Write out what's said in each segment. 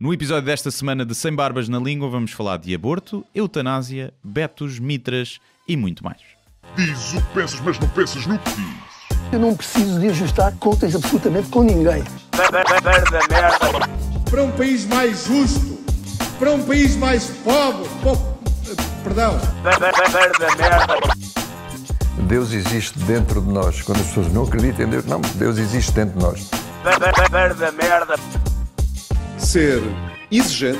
No episódio desta semana de Sem Barbas na Língua, vamos falar de aborto, eutanásia, betos, mitras e muito mais. Diz o que pensas, mas não pensas no que diz. Eu não preciso de ajustar contas absolutamente com ninguém. Para um país mais justo, para um país mais pobre. Perdão. Deus existe dentro de nós. Quando as pessoas não acreditam em Deus, não, Deus existe dentro de nós. Verde merda ser exigente,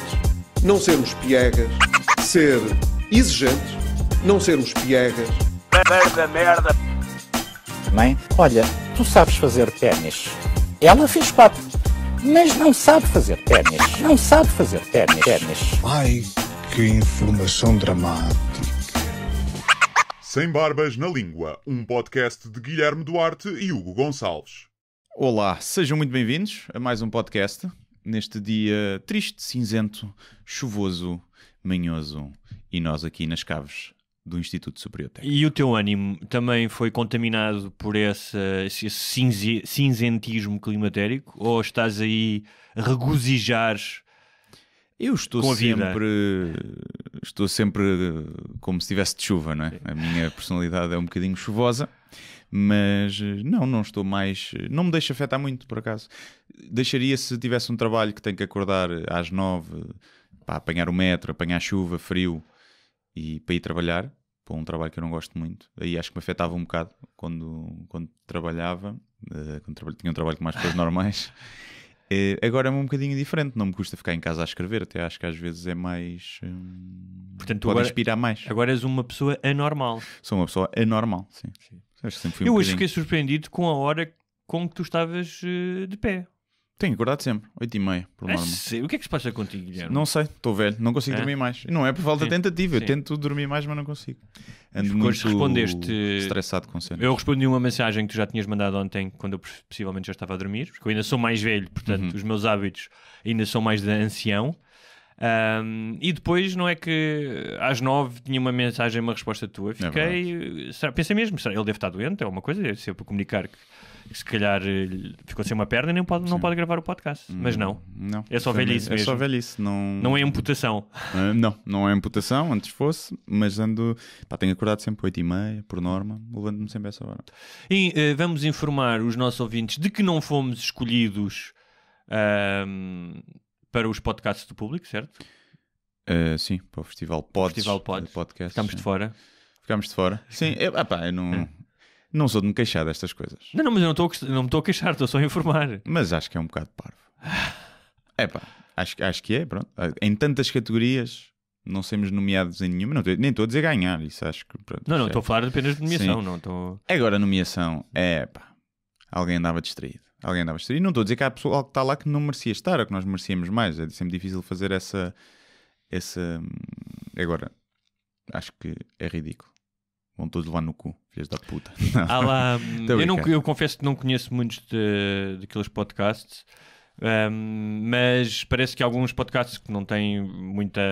não sermos piegas, ser exigente, não sermos piegas. Merda, merda. Mãe, olha, tu sabes fazer ténis. Ela fez quatro, mas não sabe fazer ténis. Não sabe fazer ténis. ténis. Ai, que informação dramática. Sem Barbas na Língua, um podcast de Guilherme Duarte e Hugo Gonçalves. Olá, sejam muito bem-vindos a mais um podcast neste dia triste, cinzento, chuvoso, manhoso e nós aqui nas caves do Instituto Superior Técnico. E o teu ânimo também foi contaminado por esse, esse cinzentismo climatérico? Ou estás aí a regozijar eu estou sempre estou sempre como se tivesse de chuva, não é? A minha personalidade é um bocadinho chuvosa, mas não, não estou mais, não me deixa afetar muito por acaso deixaria se tivesse um trabalho que tem que acordar às nove para apanhar o metro, apanhar chuva, frio e para ir trabalhar, para um trabalho que eu não gosto muito. Aí acho que me afetava um bocado quando, quando trabalhava, eh, quando tinha um trabalho com mais coisas normais. Eh, agora é um bocadinho diferente, não me custa ficar em casa a escrever, até acho que às vezes é mais. Hum, Portanto, pode agora, inspirar mais. Agora és uma pessoa anormal. Sou uma pessoa anormal, sim. sim. Acho fui um hoje bocadinho... fiquei surpreendido com a hora com que tu estavas eh, de pé. Tenho acordado sempre, 8 e meia, por é norma. É o que é que se passa contigo, Guilherme? Não sei, estou velho, não consigo é? dormir mais. Não é por falta de tentativa, Sim. eu tento dormir mais, mas não consigo. Ando muito respondeste, estressado com cena. Eu respondi uma mensagem que tu já tinhas mandado ontem, quando eu possivelmente já estava a dormir, porque eu ainda sou mais velho, portanto uhum. os meus hábitos ainda são mais de ancião. Um, e depois, não é que às nove tinha uma mensagem, uma resposta tua. É fiquei, é será, pensei mesmo, será, ele deve estar doente, é uma coisa, deve ser para comunicar que se calhar eh, ficou sem uma perna e nem pode, não pode gravar o podcast. Mas não. não. É só velhice mesmo. É só velhice. Não, não é imputação. Ah, não, não é imputação, antes fosse, mas ando. Pá, tenho acordado sempre oito e meia, por norma, levando-me sempre a essa hora. E uh, vamos informar os nossos ouvintes de que não fomos escolhidos uh, para os podcasts do público, certo? Eh, sim, para o Festival Pods. Festival Pods. Podcast, Estamos sim. de fora. Ficámos de fora. Sim, eu, ah, pá, eu não. Hum. Não sou de me queixar destas coisas. Não, não mas eu não, estou, não me estou a queixar, estou só a informar. Mas acho que é um bocado parvo. É pá, acho, acho que é, pronto. Ah, em tantas categorias, não sermos nomeados em nenhuma, não, nem estou a dizer ganhar, isso acho que. Pronto, não, não, estou a falar apenas de nomeação, não estou. Agora, nomeação, é pá, alguém andava distraído. Alguém andava distraído. Não estou a dizer que há pessoal que está lá que não merecia estar ou que nós merecíamos mais. É sempre difícil fazer essa. essa... Hum, agora, acho que é ridículo. Vão todos levar no cu, filhas da puta. eu, não, eu, confesso que não conheço muitos de, daqueles podcasts, um, mas parece que alguns podcasts que não têm muita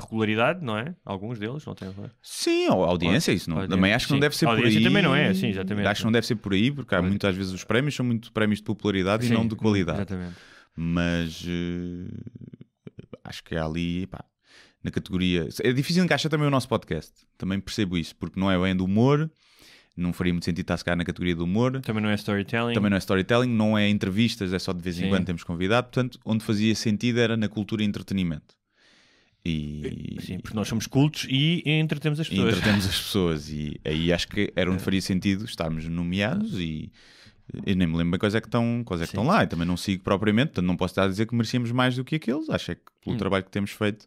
regularidade, não é? Alguns deles não têm. É? Sim, ou audiência, isso não. Audiência, também acho que sim. não deve ser por aí. também não é, sim, exatamente. Acho que não deve ser por aí, porque há muitas vezes os prémios são muito prémios de popularidade sim, e não de qualidade. Exatamente. Mas uh, acho que ali, pá, na categoria. É difícil encaixar também o nosso podcast, também percebo isso, porque não é bem do humor, não faria muito sentido estar se na categoria do humor. Também não é storytelling. Também não é storytelling, não é entrevistas, é só de vez em Sim. quando temos convidado. Portanto, onde fazia sentido era na cultura e entretenimento. E... Sim, porque nós somos cultos e entretemos as pessoas. E entretemos as pessoas. E aí acho que era onde é. faria sentido estarmos nomeados e. Eu nem me lembro bem quais é que estão, quais é que estão lá e também não sigo propriamente, portanto não posso estar a dizer que merecíamos mais do que aqueles. Acho é que pelo hum. trabalho que temos feito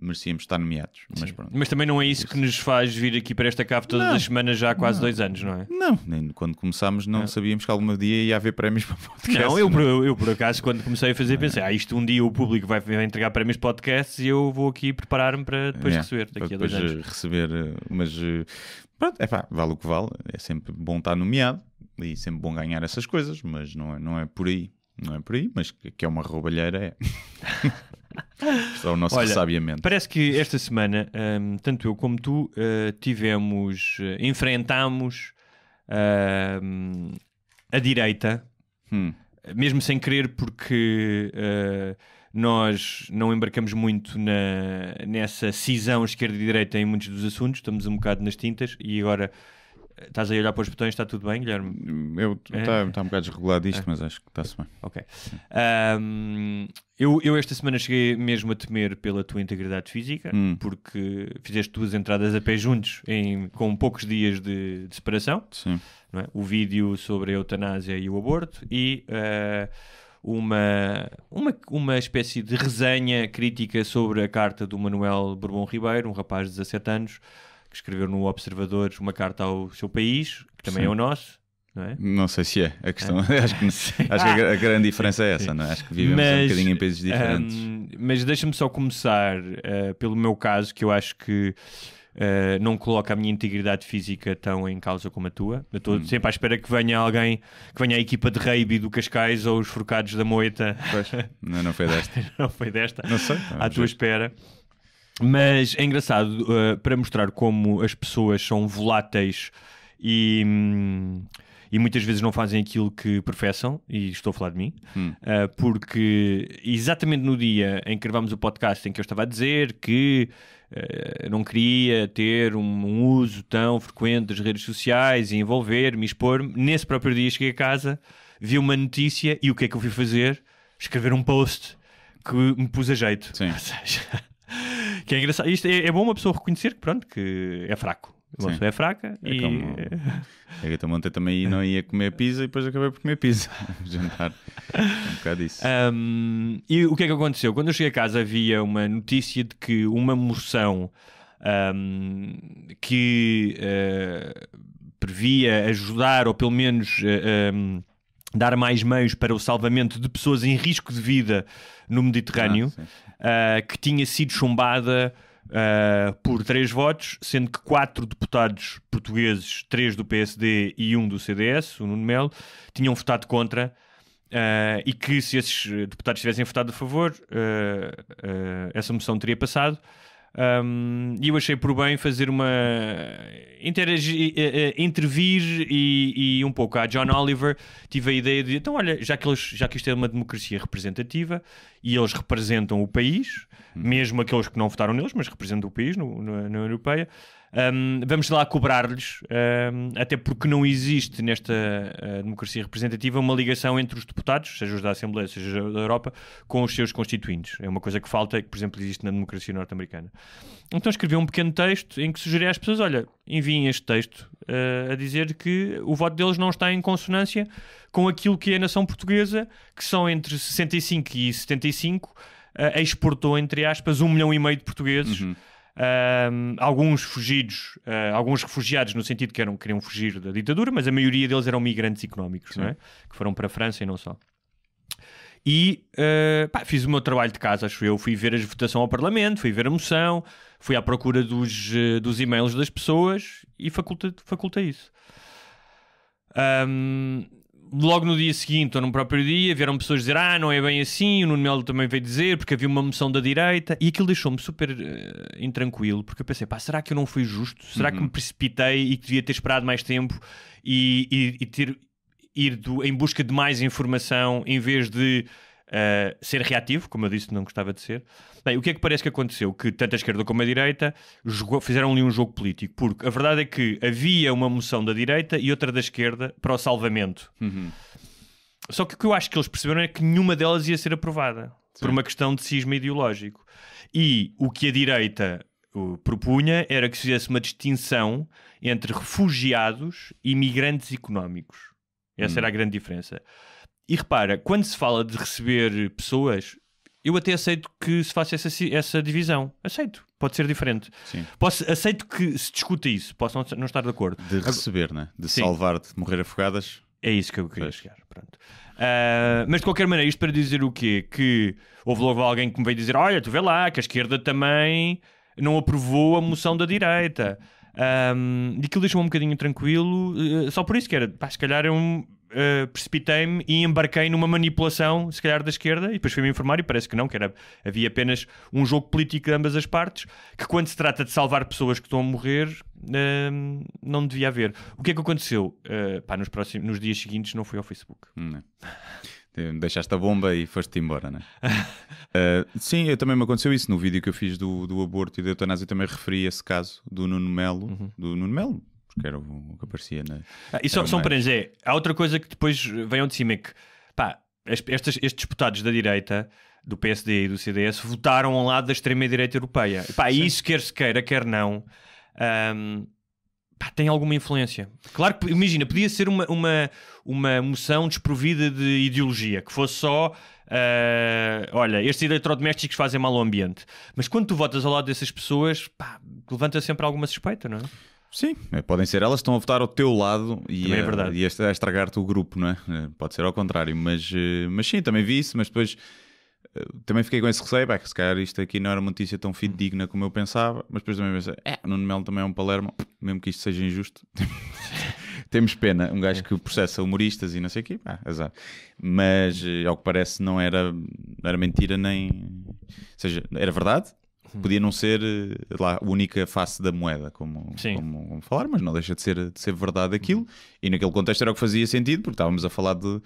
merecíamos estar nomeados. Mas, pronto. mas também não é isso, que nos faz vir aqui para esta cave todas não, as semanas já há quase não. dois anos, não é? Não, nem quando começámos não, não, é. sabíamos que algum dia ia haver prémios para podcast. Não, eu, eu, é? eu, por acaso quando comecei a fazer é. pensei, ah, isto um dia o público vai, entregar prémios podcasts e eu vou aqui preparar-me para depois receber daqui a dois anos. Eh, receber, eh, mas eh, pronto, é pá, vale o que vale, é sempre bom estar nomeado e sempre bom ganhar essas coisas, mas não é, não é por aí, não é por aí, mas que é uma roubalheira é. Só é o nosso Olha, sabiamente. Parece que esta semana, um, tanto eu como tu, uh, tivemos, uh, eh, enfrentámos uh, hum, a direita, hum. mesmo sem querer, porque eh, nós não embarcamos muito na, nessa cisão esquerda e direita em muitos dos assuntos, estamos um bocado nas tintas e agora Estás aí a olhar para os botões, está tudo bem, Guilherme? Está é. Tá, tá um bocado desregulado isto, é. mas acho que está-se bem. Ok. Um, eu, eu, esta semana cheguei mesmo a temer pela tua integridade física, hum. porque fizeste duas entradas a pé juntos em, com poucos dias de, de separação. Sim. É? O vídeo sobre a eutanásia e o aborto e... Uh, uma, uma, uma espécie de resenha crítica sobre a carta do Manuel Bourbon Ribeiro, um rapaz de 17 anos, que escreveu no Observador uma carta ao seu país, que também é Sim. é o nosso. Não, é? não sei se é a questão. Ah. acho que, acho que a, a, ah. grande diferença é essa, não é? Acho que vivemos mas, um bocadinho em países diferentes. Um, mas deixa-me só começar uh, pelo meu caso, que eu acho que Uh, não coloca a minha integridade física tão em causa como a tua. Eu estou hum. sempre à espera que venha alguém, que venha a equipa de rugby do Cascais ou os Forcados da Moita. Pois, não, não foi desta. não foi desta. Não sei. À tua ver. espera. Mas é engraçado uh, para mostrar como as pessoas são voláteis e, hum, e muitas vezes não fazem aquilo que professam, e estou a falar de mim, hum. uh, porque exatamente no dia em que gravámos o podcast em que eu estava a dizer que uh, não queria ter um, um, uso tão frequente das redes sociais e envolver-me, expor-me, nesse próprio dia cheguei a casa, vi uma notícia e o que é que eu fui fazer? Escrever um post que me pus a jeito. Sim. Ou seja, que é engraçado. Isto é, é bom uma pessoa reconhecer que, pronto, que é fraco. Uma pessoa é fraca é e... Como... Eu ontem também não ia comer pizza e depois acabei por comer pizza. Jantar. um bocado isso. Um, e o que é que aconteceu? Quando eu cheguei a casa havia uma notícia de que uma moção um, que uh, previa ajudar ou pelo menos... Uh, eh, um, dar mais meios para o salvamento de pessoas em risco de vida no Mediterrâneo, ah, uh, que tinha sido chumbada uh, por três votos, sendo que quatro deputados portugueses, três do PSD e um do CDS, o Nuno Melo, tinham votado contra. Uh, e que se esses deputados tivessem votado a favor, essa moção teria passado. Um, e eu achei por bem fazer uma. Interagir, eh, eh, intervir e, e, um pouco a John Oliver. Tive a ideia de. Então, olha, já que, eles, já que isto é uma democracia representativa e eles representam o país, uhum. mesmo aqueles que não votaram neles, mas representam o país no, no, na União Europeia. Um, vamos lá cobrar-lhes, um, até porque não existe nesta uh, democracia representativa uma ligação entre os deputados, seja os da Assembleia, seja da Europa, com os seus constituintes. É uma coisa que falta, que por exemplo existe na democracia norte-americana. Então escrevi um pequeno texto em que sugeri às pessoas: olha, enviem este texto uh, a dizer que o voto deles não está em consonância com aquilo que é a nação portuguesa, que são entre 65 e 75, uh, ah, exportou, entre aspas, um milhão e meio de portugueses. Uhum alguns fugidos, uh, alguns refugiados, no sentido que eram, queriam fugir da ditadura, mas a maioria deles eram migrantes económicos, é? que foram para a França e não só. E uh, pá, fiz o meu trabalho de casa, acho eu. Fui ver a votação ao Parlamento, fui ver a moção, fui à procura dos, uh, dos e-mails das pessoas e faculta, faculta isso. Um, logo no dia seguinte ou no próprio dia vieram pessoas dizer ah, não é bem assim, o Nuno Melo também veio dizer porque havia uma moção da direita e aquilo deixou-me super uh, intranquilo porque eu pensei, pá, será que eu não fui justo? Será uhum. que me uhum. precipitei e que devia ter esperado mais tempo e, e, e ter ir do, em busca de mais informação em vez de uh, ser reativo, como eu disse, não gostava de ser Bem, o que é que parece que aconteceu? Que tanto a esquerda como a direita jogou, fizeram ali um jogo político, porque a verdade é que havia uma moção da direita e outra da esquerda para o salvamento. Uhum. Só que o que eu acho que eles perceberam é que nenhuma delas ia ser aprovada Sim. por uma questão de cisma ideológico. E o que a direita propunha era que se fizesse uma distinção entre refugiados e migrantes económicos. Essa hum. era a grande diferença. E repara, quando se fala de receber pessoas, eu até aceito que se faça essa, essa divisão. Aceito. Pode ser diferente. Sim. Posso, aceito que se discuta isso. Posso não, não estar de acordo. De receber, né? De Sim. salvar, de morrer afogadas. É isso que eu queria pois. chegar. Pronto. Uh, mas de qualquer maneira, isto para dizer o quê? Que houve logo alguém que me veio dizer: olha, tu vê lá que a esquerda também não aprovou a moção da direita. Um, ah, e aquilo deixou-me um bocadinho tranquilo, uh, só por isso que era, pá, se calhar é um, eh, precipitei-me e embarquei numa manipulação, se calhar, da esquerda, e depois fui-me informar e parece que não, que era, havia apenas um jogo político de ambas as partes, que quando se trata de salvar pessoas que estão a morrer, uh, não devia haver. O que é que aconteceu? Uh, pá, nos, próximos, nos dias seguintes não fui ao Facebook. Hum, não. Né. Deixaste a bomba e foste-te embora, né? uh, sim, também me aconteceu isso. No vídeo que eu fiz do, do aborto e da eutanásia, também referi esse caso do Nuno Melo, uhum. do Nuno Melo, que era o que aparecia na. Ah, e só, só um mais... parênteses, é, Há outra coisa que depois vem de cima é que, pá, estes, estes deputados da direita do PSD e do CDS votaram ao lado da extrema-direita europeia. E, pá, Sim. isso quer se queira, quer não, um, pá, tem alguma influência. Claro que, imagina, podia ser uma, uma, uma moção desprovida de ideologia, que fosse só, uh, olha, estes eletrodomésticos fazem mal ao ambiente. Mas quando tu votas ao lado dessas pessoas, pá, levanta sempre alguma suspeita, não é? Sim, é, podem ser elas que estão a votar ao teu lado e, é a, e a, estragar-te o grupo, não é? é pode ser ao contrário, mas, eh, mas sim, também vi isso, mas depois eh, também fiquei com esse receio, pá, que se calhar isto aqui não era uma notícia tão fidedigna como eu pensava, mas depois também pensei, é, Nuno Melo também é um Palermo, mesmo que isto seja injusto, temos pena, um gajo que processa humoristas e não sei o quê, pá, azar. Mas, eh, ao que parece, não era, era mentira nem... Ou seja, era verdade, Uhum. Podia não ser eh, lá a única face da moeda, como, como, como, falar, mas não deixa de ser, de ser verdade aquilo. Uhum. E naquele contexto era o que fazia sentido, porque estávamos a falar de,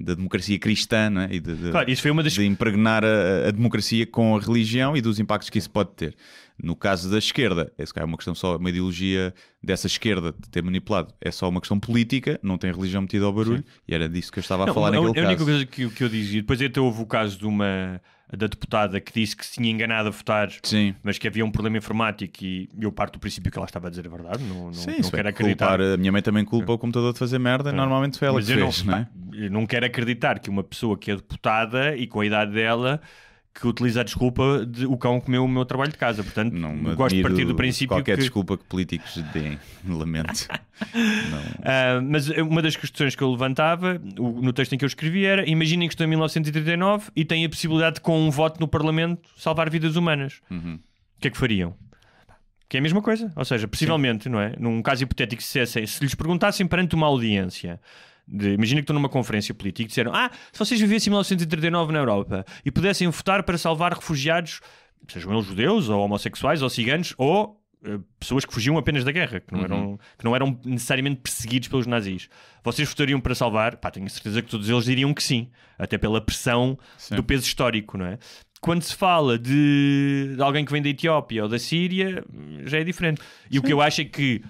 da democracia cristã né? e de, de, claro, isso foi uma das... de impregnar a, a, democracia com a religião e dos impactos que isso pode ter. No caso da esquerda, essa é uma questão só, uma ideologia dessa esquerda de ter manipulado, é só uma questão política, não tem religião metida ao barulho, Sim. e era disso que eu estava a não, falar naquele caso. A única coisa que, que eu dizia, depois até houve o caso de uma da deputada que disse que se tinha enganado a votar, Sim. mas que havia um problema informático e eu parto do princípio que ela estava a dizer a verdade, não, não, Sim, não é quero é acreditar. Culpar, a minha mãe também culpa é. o computador de fazer merda é. normalmente foi ela mas que fez, não, não é? Eu não quero acreditar que uma pessoa que é deputada e com a idade dela que utiliza a desculpa de o cão comeu o meu trabalho de casa. Portanto, não gosto de partir do princípio qualquer que... desculpa que políticos deem. Lamento. uh, mas uma das questões que eu levantava no texto em que eu escrevi era imaginem que estou em 1939 e têm a possibilidade de, com um voto no Parlamento, salvar vidas humanas. Uhum. O que é que fariam? Que é a mesma coisa. Ou seja, possivelmente, Sim. não é? Num caso hipotético, se, se lhes perguntassem perante uma audiência de, imagina que estou numa conferência política e disseram: Ah, se vocês vivessem em 1939 na Europa e pudessem votar para salvar refugiados, sejam eles judeus ou homossexuais ou ciganos ou uh, pessoas que fugiam apenas da guerra, que não, uhum. eram, que não eram necessariamente perseguidos pelos nazis, vocês votariam para salvar? Pá, tenho certeza que todos eles diriam que sim, até pela pressão sim. do peso histórico, não é? quando se fala de, de, alguém que vem da Etiópia ou da Síria, já é diferente. E Sim. o que eu acho é que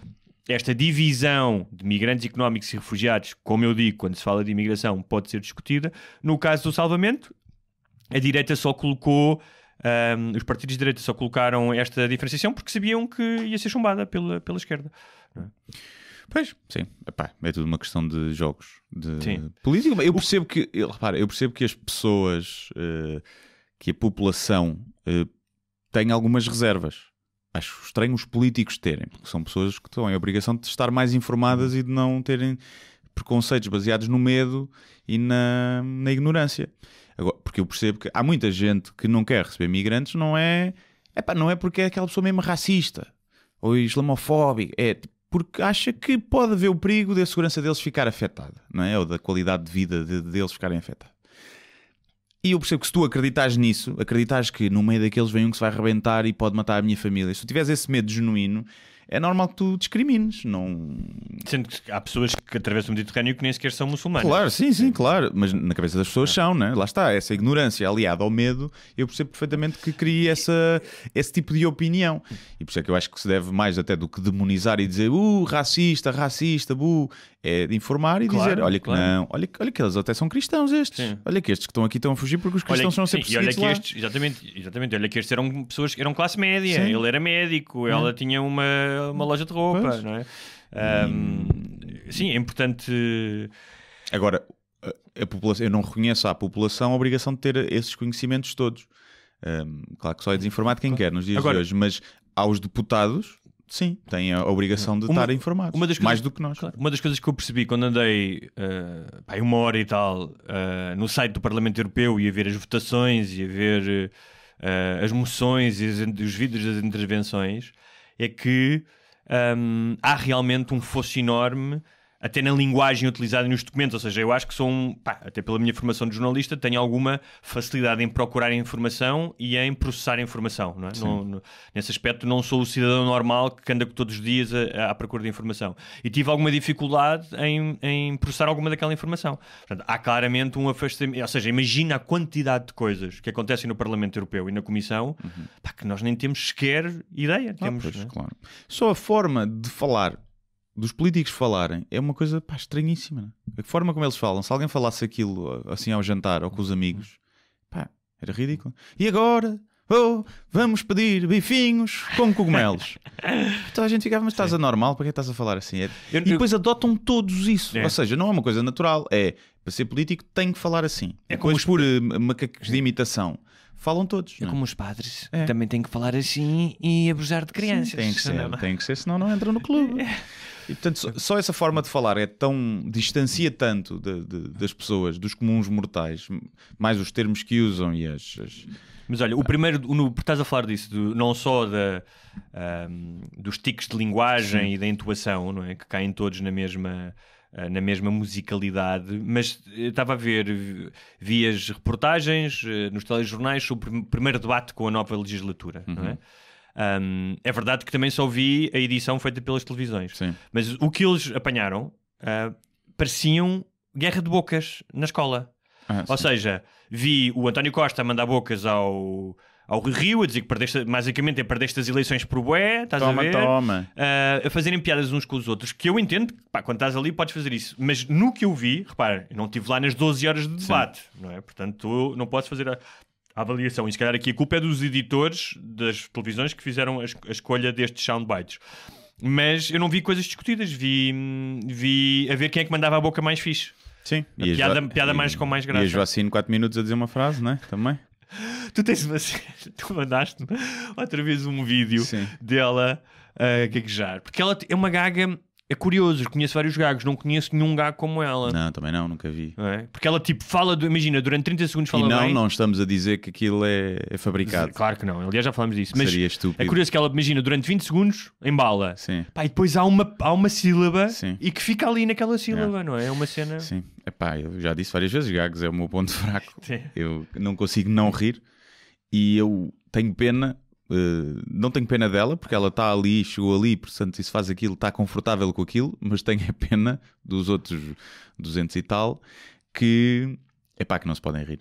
esta divisão de migrantes económicos e refugiados, como eu digo, quando se fala de imigração, pode ser discutida. No caso do salvamento, a direita só colocou. Um, os partidos de direita só colocaram esta diferenciação porque sabiam que ia ser chumbada pela, pela esquerda. É? Pois, sim, Epá, é tudo uma questão de jogos de sim. política. Eu percebo que, eu, repara, eu percebo que as pessoas, uh, que a população uh, tem algumas reservas acho estranho os políticos terem, porque são pessoas que estão em obrigação de estar mais informadas e de não terem preconceitos baseados no medo e na, na ignorância. Agora, porque eu percebo que há muita gente que não quer receber migrantes, não é, epá, não é porque é aquela pessoa mesmo racista ou islamofóbica, é porque acha que pode haver o perigo da segurança deles ficar afetada, não é? Ou da qualidade de vida de, deles ficarem afetada. E eu percebo que se tu acreditas nisso, acreditas que no meio daqueles vem um que se vai arrebentar e pode matar a minha família. Se tu tiveres esse medo genuíno, é normal que tu discrimines. Não... Sendo que há pessoas que atravessam o Mediterrâneo que nem sequer são muçulmanas. Claro, sim, sim, claro. Mas na cabeça das pessoas são, né? Lá está, essa ignorância aliada ao medo, eu percebo perfeitamente que cria essa, esse tipo de opinião. E por isso é que eu acho que se deve mais até do que demonizar e dizer uh, racista, racista, bu. É informar e claro, dizer: olha que claro. não, olha, olha que eles até são cristãos estes. Sim. Olha que estes que estão aqui estão a fugir porque os cristãos olha, são sempre perseguidos. E olha que estes, exatamente, exatamente, olha que estes eram pessoas que eram classe média. Sim. Ele era médico, ela tinha uma uma loja de roupa, pois. não é? Um, e... Sim, é importante. Agora, a população, eu não reconheço à população a obrigação de ter esses conhecimentos todos. Um, claro que só é desinformado quem quer nos dias Agora, de hoje, mas aos deputados, sim, têm a obrigação de uma, estar informados, mais coisas, do que nós. Claro, uma das coisas que eu percebi quando andei uh, pá, uma hora e tal uh, no site do Parlamento Europeu e a ver as votações e a ver uh, as moções e os vídeos das intervenções é que um, há realmente um fosso enorme até na linguagem utilizada nos documentos, ou seja, eu acho que sou um, pá, até pela minha formação de jornalista, tenho alguma facilidade em procurar informação e em processar informação, não é? Não, nesse aspecto não sou o cidadão normal que anda todos os dias à, procura de informação. E tive alguma dificuldade em, em processar alguma daquela informação. Portanto, há claramente um afastamento, ou seja, imagina a quantidade de coisas que acontecem no Parlamento Europeu e na Comissão, uhum. pá, que nós nem temos sequer ideia. Ah, é? claro. Só a forma de falar dos políticos falarem é uma coisa pá, estranhíssima. É? A forma como eles falam, se alguém falasse aquilo uh, assim ao jantar ou com os amigos, pá, era ridículo. E agora? Oh, vamos pedir bifinhos com cogumelos. então a gente ficava, mas estás anormal, para que estás a falar assim? É... Eu, e depois eu... adotam todos isso. É. Ou seja, não é uma coisa natural. É, para ser político, tem que falar assim. É, como os por uh, eh, macacos de imitação. Falam todos. É não? É? como os padres, é. também têm que falar assim e abusar de crianças. Sim, tem que ser, senão não... tem que ser, senão não entram no clube. E, portanto, só, essa forma de falar é tão. distancia tanto de, de, das pessoas, dos comuns mortais, mais os termos que usam e as. as... Mas olha, o primeiro, no, estás a falar disso, do, não só da, um, dos tiques de linguagem Sim. e da intuação, não é? Que caem todos na mesma ah, na mesma musicalidade, mas eh, estava a ver, vi as reportagens eh, nos telejornais sobre o primeiro debate com a nova legislatura, uhum. não é? Uhum. Um, é verdade que também só vi a edição feita pelas televisões. Sim. Mas o que eles apanharam uh, pareciam guerra de bocas na escola. Ah, Ou sim. seja, vi o António Costa mandar bocas ao, ao Rio a dizer que perdeste, basicamente é perdeste as eleições por bué, estás toma, a ver? Toma. Uh, a fazerem piadas uns com os outros, que eu entendo que pá, quando estás ali podes fazer isso, mas no que eu vi, repara, não estive lá nas 12 horas de debate, sim. não é? Portanto, não posso fazer a avaliação. E se calhar aqui a culpa é dos editores das televisões que fizeram a, a escolha destes soundbites. Mas eu não vi coisas discutidas, vi, vi a ver quem é que mandava a boca mais fixe. Sim, a e piada, a piada e, mais com mais graça. E a Joacine 4 minutos a dizer uma frase, não é? Também. tu tens uma... tu mandaste outra vez um vídeo Sim. dela a gaguejar, porque ela é uma gaga é curioso, conheço vários gagos, não conheço nenhum gago como ela. Não, também não, nunca vi. é? Porque ela tipo fala, do, imagina, durante 30 segundos fala e não, bem. não estamos a dizer que aquilo é, é fabricado. Claro que não, aliás já falámos disso. Mas Seria estúpido. É curioso que ela, imagina, durante 20 segundos embala. Sim. Pá, e depois há uma, há uma sílaba Sim. e que fica ali naquela é. sílaba, é. não é? É uma cena... Sim. Epá, eu já disse várias vezes, gagos é o meu ponto fraco. Sim. Eu não consigo não rir e eu tenho pena eh, não tenho pena dela, porque ela está ali, chegou ali, portanto, se faz aquilo, está confortável com aquilo, mas tenho a pena dos outros 200 e tal que é pá, que não se podem rir.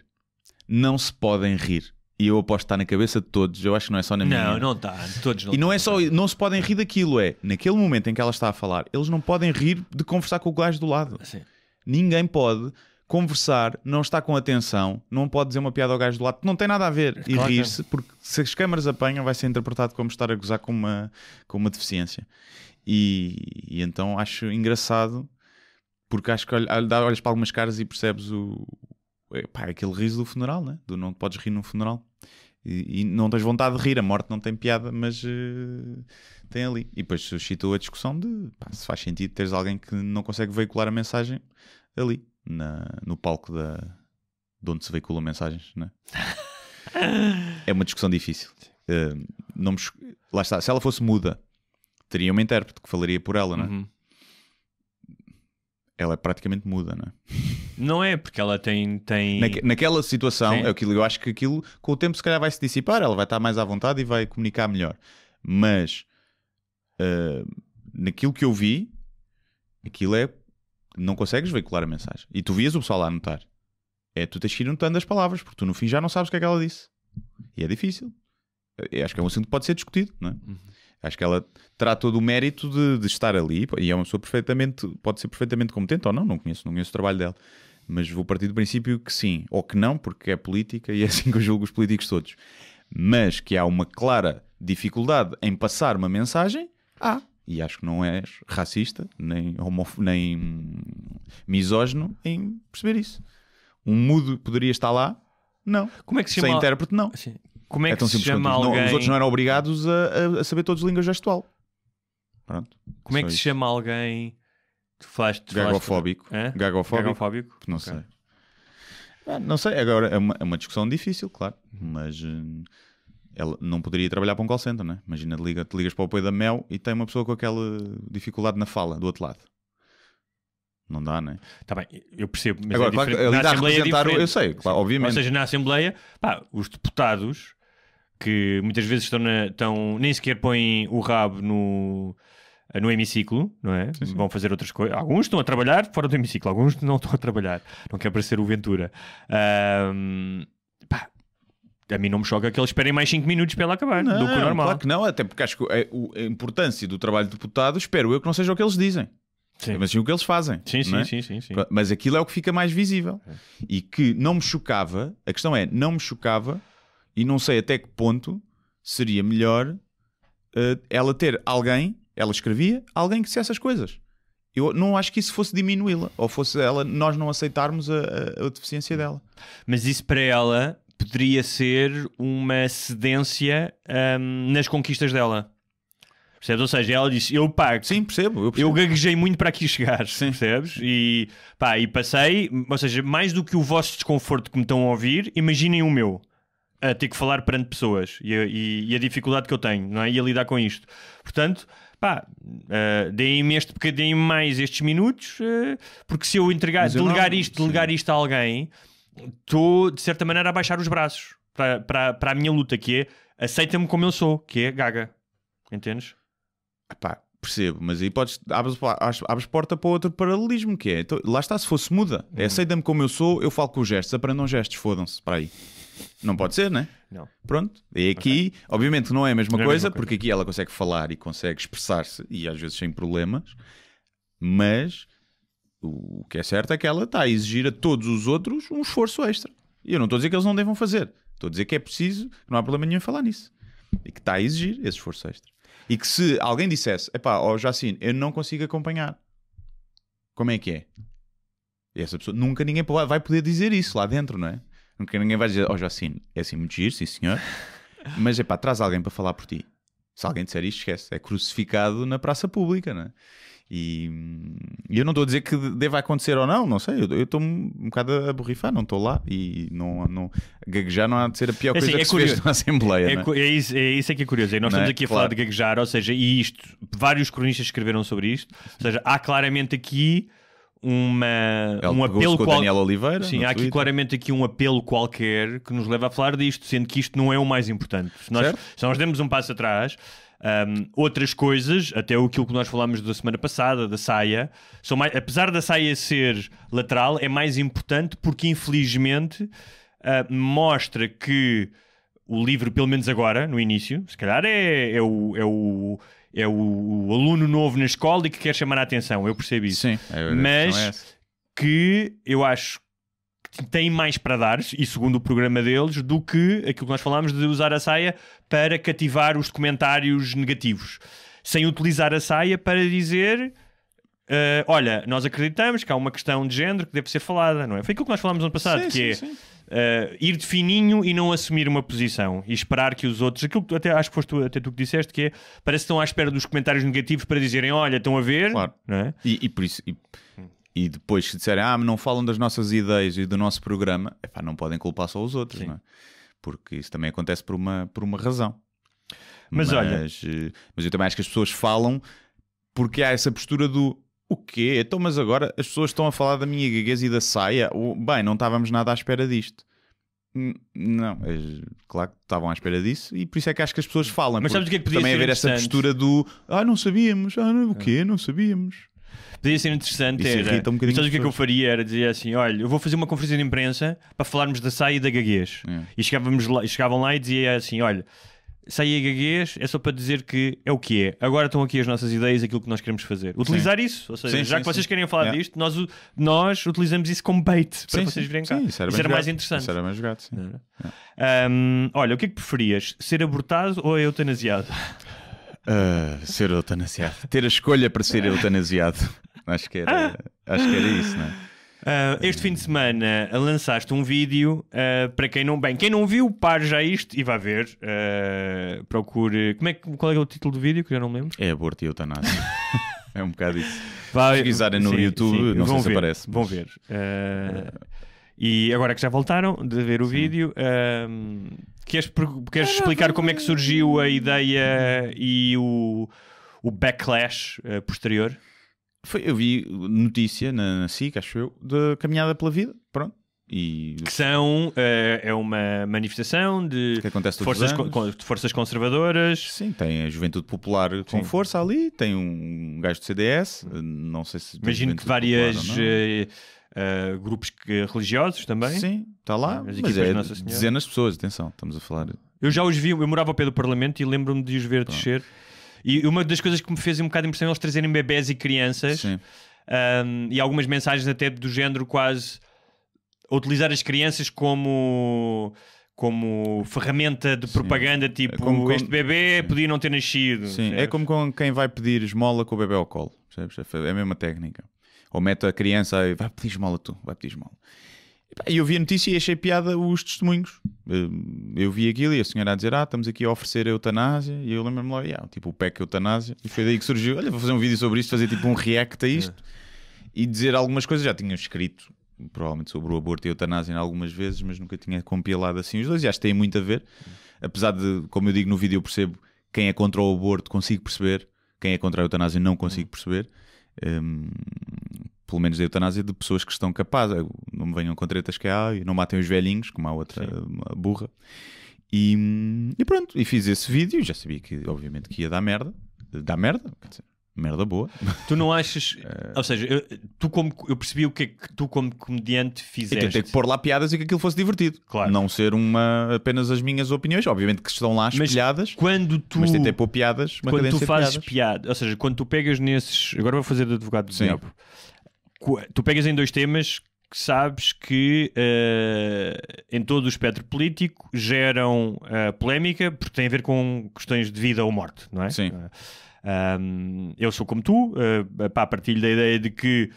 Não se podem rir. E eu aposto que está na cabeça de todos, eu acho que não é só na minha. Não, não está, todos não. E não tá é só, não se podem rir daquilo, é naquele momento em que ela está a falar, eles não podem rir de conversar com o gajo do lado. Sim. Ninguém pode, conversar, não está com atenção, não pode dizer uma piada ao gajo do lado, não tem nada a ver e claro. rir-se, é. porque se as câmaras apanham, vai ser interpretado como estar a gozar com uma, com uma deficiência. E, e então acho engraçado, porque acho que olhas para algumas caras e percebes o. É, pá, é aquele riso do funeral, né? Do não podes rir num funeral. E, e, não tens vontade de rir, a morte não tem piada, mas uh, tem ali. E depois suscitou a discussão de pá, se faz sentido teres alguém que não consegue veicular a mensagem ali na, no palco da, de onde se veiculam mensagens, não é? é uma discussão difícil. Uh, não me... Lá está, se ela fosse muda, teria uma intérprete que falaria por ela, não é? Uhum. Ela é praticamente muda, não é? Não é, porque ela tem. tem... Naque, naquela situação, tem... é aquilo, eu acho que aquilo com o tempo se calhar vai se dissipar, ela vai estar mais à vontade e vai comunicar melhor. Mas uh, naquilo que eu vi, aquilo é não consegues veicular a mensagem. E tu vias o pessoal lá anotar. É, tu tens que ir anotando as palavras, porque tu no fim já não sabes o que é que ela disse. E é difícil. Eu acho que é um assunto que pode ser discutido, não é? Uhum. Acho que ela terá todo o mérito de, de, estar ali e é uma pessoa perfeitamente, pode ser perfeitamente competente ou não, não conheço, não conheço o trabalho dela. Mas vou partir do princípio que sim, ou que não, porque é política e é assim que eu julgo os políticos todos. Mas que há uma clara dificuldade em passar uma mensagem, há e acho que não és racista, nem, homof... nem misógino em perceber isso. Um mudo poderia estar lá? Não. Como é que se chama? Sem intérprete, não. Assim, como é, é que se chama quanto. alguém... Não, os outros não eram obrigados a, a saber todos a língua gestual. Pronto. Como é que isso. se chama alguém... Tu falaste, de Gagofóbico. Falaste... Gagofóbico. Gagofóbico? Não okay. sei. Ah, não sei, agora é uma, é uma discussão difícil, claro, mas... Uh ela não poderia trabalhar para um call center, né? Imagina, te, liga, te ligas para o apoio da Mel e tem uma pessoa com aquela dificuldade na fala do outro lado. Não dá, né? Tá bem, eu percebo. Mas Agora, é claro, dá a é representar, é eu sei, claro, obviamente. Ou seja, na Assembleia, pá, os deputados que muitas vezes estão, na, estão nem sequer põem o rabo no, no hemiciclo, não é? Sim, sim. Vão fazer outras coisas. Alguns estão a trabalhar fora do hemiciclo, alguns não estão a trabalhar. Não quer parecer o Ventura. Um, a mim não me choca que eles esperem mais 5 minutos para ela acabar, não, do que o normal. Claro que não, até porque acho que é a, importância do trabalho de deputado, espero eu que não seja o que eles dizem. Sim. Mas sim o que eles fazem. Sim, é? sim, é? sim, sim, sim, Mas aquilo é o que fica mais visível. E que não me chocava, a questão é, não me chocava e não sei até que ponto seria melhor uh, ela ter alguém, ela escrevia, alguém que dissesse as coisas. Eu não acho que isso fosse diminuí-la ou fosse ela nós não aceitarmos a, a, a, deficiência dela. Mas isso para ela poderia ser uma cedência um, nas conquistas dela. Percebes? Ou seja, ela disse: Eu pago. Sim, percebo. Eu, percebo. eu gaguejei muito para aqui chegar. Sim. Percebes? E, pá, e passei. Ou seja, mais do que o vosso desconforto que me estão a ouvir, imaginem o meu. A ter que falar perante pessoas e, e, e a dificuldade que eu tenho, não é? E a lidar com isto. Portanto, pá, uh, deem-me este bocadinho mais estes minutos, uh, porque se eu entregar, delegar não, isto, delegar isto a alguém, estou, de certa maneira, a baixar os braços para, para, para a minha luta, que é aceita-me como eu sou, que é gaga. Entendes? Epá, percebo, mas aí podes, abres, abres porta para outro paralelismo, que é então, lá está, se fosse muda, é hum. aceita-me como eu sou, eu falo com os gestos, aprendam gestos, fodam-se para aí. Não pode ser, né? Não. Pronto. E é aqui, okay. obviamente, é não é a mesma, coisa, é a mesma porque aqui ela consegue falar e consegue expressar-se, e às vezes sem problemas, mas o que é certo é que ela está a exigir a todos os outros um esforço extra. E eu não estou a dizer que eles não devam fazer. Estou a dizer que é preciso, que não há problema nenhum em falar nisso. E que está a exigir esse esforço extra. E que se alguém dissesse, epá, ó oh, Jacine, eu não consigo acompanhar. Como é que é? E essa pessoa, nunca ninguém vai poder dizer isso lá dentro, não é? Nunca ninguém vai dizer, ó oh, Jacine, é assim muito giro, sim senhor. Mas, epá, traz alguém para falar por ti. Se alguém disser isto, esquece. É crucificado na praça pública, não é? E, e eu não estou a dizer que deva acontecer ou não, não sei. Eu estou um bocado a borrifar, não estou lá e não, não, gaguejar não há de ser a pior é assim, coisa assim, é que curioso. se fez na Assembleia. É, é? é, isso, é isso é que é curioso. E é, nós é? estamos aqui a claro. falar de gaguejar, ou seja, e isto, vários cronistas escreveram sobre isto. Ou seja, há claramente aqui uma, um apelo com qual... Daniel Oliveira sim há aqui claramente aqui um apelo qualquer que nos leva a falar disto sendo que isto não é o mais importante se nós, se nós demos um passo atrás um, outras coisas, até aquilo que nós falámos da semana passada, da saia, são mais, apesar da saia ser lateral, é mais importante porque, infelizmente, uh, mostra que o livro, pelo menos agora, no início, se calhar é, é o. É o é o, aluno novo na escola e que quer chamar a atenção, eu percebo isso. Sim, mas é que eu acho que têm mais para dar, e segundo o programa deles, do que aquilo que nós falámos de usar a saia para cativar os comentários negativos. Sem utilizar a saia para dizer. Uh, olha, nós acreditamos que há uma questão de género que deve ser falada, não é? Foi aquilo que nós falámos no ano passado, sim, que sim, é sim. Uh, ir de fininho e não assumir uma posição e esperar que os outros, aquilo que até acho que foste tu, até tu que disseste, que é parece que estão à espera dos comentários negativos para dizerem: Olha, estão a ver, claro. não é? E, e por isso, e, e depois se disserem, ah, mas não falam das nossas ideias e do nosso programa, epá, não podem culpar só os outros, não é? Porque isso também acontece por uma, por uma razão. Mas, mas, olha... Eh, mas eu também acho que as pessoas falam porque há essa postura do... O quê? Então, mas agora as pessoas estão a falar da minha gaguez e da saia? Ou, Bem, não estávamos nada à espera disto. Não, claro que estavam à espera disso e por isso é que acho que as pessoas falam. Mas sabes o que é que podia Também haver essa postura do ah, não sabíamos, ah, não, o é. quê? Não sabíamos podia ser interessante. Isso era, irrita um bocadinho. Sabes o que é que eu faria? Era dizer assim: olha, eu vou fazer uma conferência de imprensa para falarmos da saia e da gaguez. É. E chegávamos lá, chegavam lá e dizia assim: olha. Saia e gaguez é só para dizer que é o que é. Agora estão aqui as nossas ideias, aquilo que nós queremos fazer. Utilizar sim. isso, ou seja, sim, já sim, que vocês querem falar disto, nós, nós utilizamos isso como bait para vocês virem cá. Sim, isso era, isso era mais interessante. Isso era mais jogado, um, olha, o que é que preferias? Ser abortado ou eutanasiado? Uh, ser eutanasiado. Ter a escolha para ser eutanasiado. Acho que era, acho que era isso, não? Uh, este fim de semana ah, lançaste um vídeo uh, para quem não bem, quem não viu, pare já isto e vá ver. Uh, procure. Como é, qual é, é o título do vídeo que eu não lembro? É aborto e eutanásia. é um bocado isso. Vai, pesquisarem no sim, YouTube, sim, não sei ver, se aparece. Mas... Vão ver. E agora que já voltaram de ver o sim. vídeo, queres, queres explicar como é que surgiu a ideia e o, o backlash posterior? Foi, eu vi notícia na, SIC, acho eu, da Caminhada pela Vida, pronto. E... Que são, uh, é uma manifestação de forças, co forças conservadoras. Sim, tem a Juventude Popular com força ali, tem um gajo do CDS, não sei se... Imagino que várias... Uh, grupos que, religiosos também. Sim, está lá. mas é, dezenas de pessoas, atenção, estamos a falar. Eu já os vi, eu morava ao pé do Parlamento e lembro-me de os ver Pronto. descer. E uma das coisas que me fez um bocado de impressão é eles trazerem bebés e crianças um, e algumas mensagens até do género quase utilizar as crianças como como ferramenta de propaganda, Sim. É tipo, como, este bebê Sim. podia não ter nascido. Sim, é como com quem vai pedir esmola com o bebê ao colo, É a mesma técnica. Ou mete a criança e vai pedir esmola tu, vai pedir esmola. E eu vi a notícia e achei piada os testemunhos. Eh, eu vi aquilo e a senhora a dizer: Ah, estamos aqui a oferecer a eutanásia. E eu lembro-me lá, yeah, tipo o PEC eutanásia. E foi daí que surgiu: Olha, vou fazer um vídeo sobre isto, fazer tipo um react a é. isto e dizer algumas coisas. Já tinha escrito, provavelmente, sobre o aborto e a eutanásia algumas vezes, mas nunca tinha compilado assim os dois. E acho que tem muito a ver. Apesar de, como eu digo no vídeo, eu percebo quem é contra o aborto, consigo perceber. Quem é contra a eutanásia, não consigo perceber. Um, ehm, pelo menos da eutanásia, de pessoas que estão capazes, não me venham com tretas que há, não matem os velhinhos, como a outra burra. E, e, pronto, e fiz esse vídeo, já sabia que obviamente que ia dar merda, dar merda, quer dizer, merda boa. Tu não achas, eh. ou seja, eu, tu como, eu percebi o que é que tu como comediante fizeste. Eu tentei pôr lá piadas e que aquilo fosse divertido. Claro. Não ser uma, apenas as minhas opiniões, obviamente que estão lá espelhadas. Mas quando tu... Mas tentei pôr piadas, Quando tu fazes piadas. piada, ou seja, quando tu pegas nesses... Agora vou fazer de advogado do diabo tu pegas em dois temas que sabes que uh, em todo o espectro político geram uh, polémica porque têm a ver com questões de vida ou morte, não é? Sim. Um, eh, ehm, eu sou como tu, uh, pá, partilho da ideia de que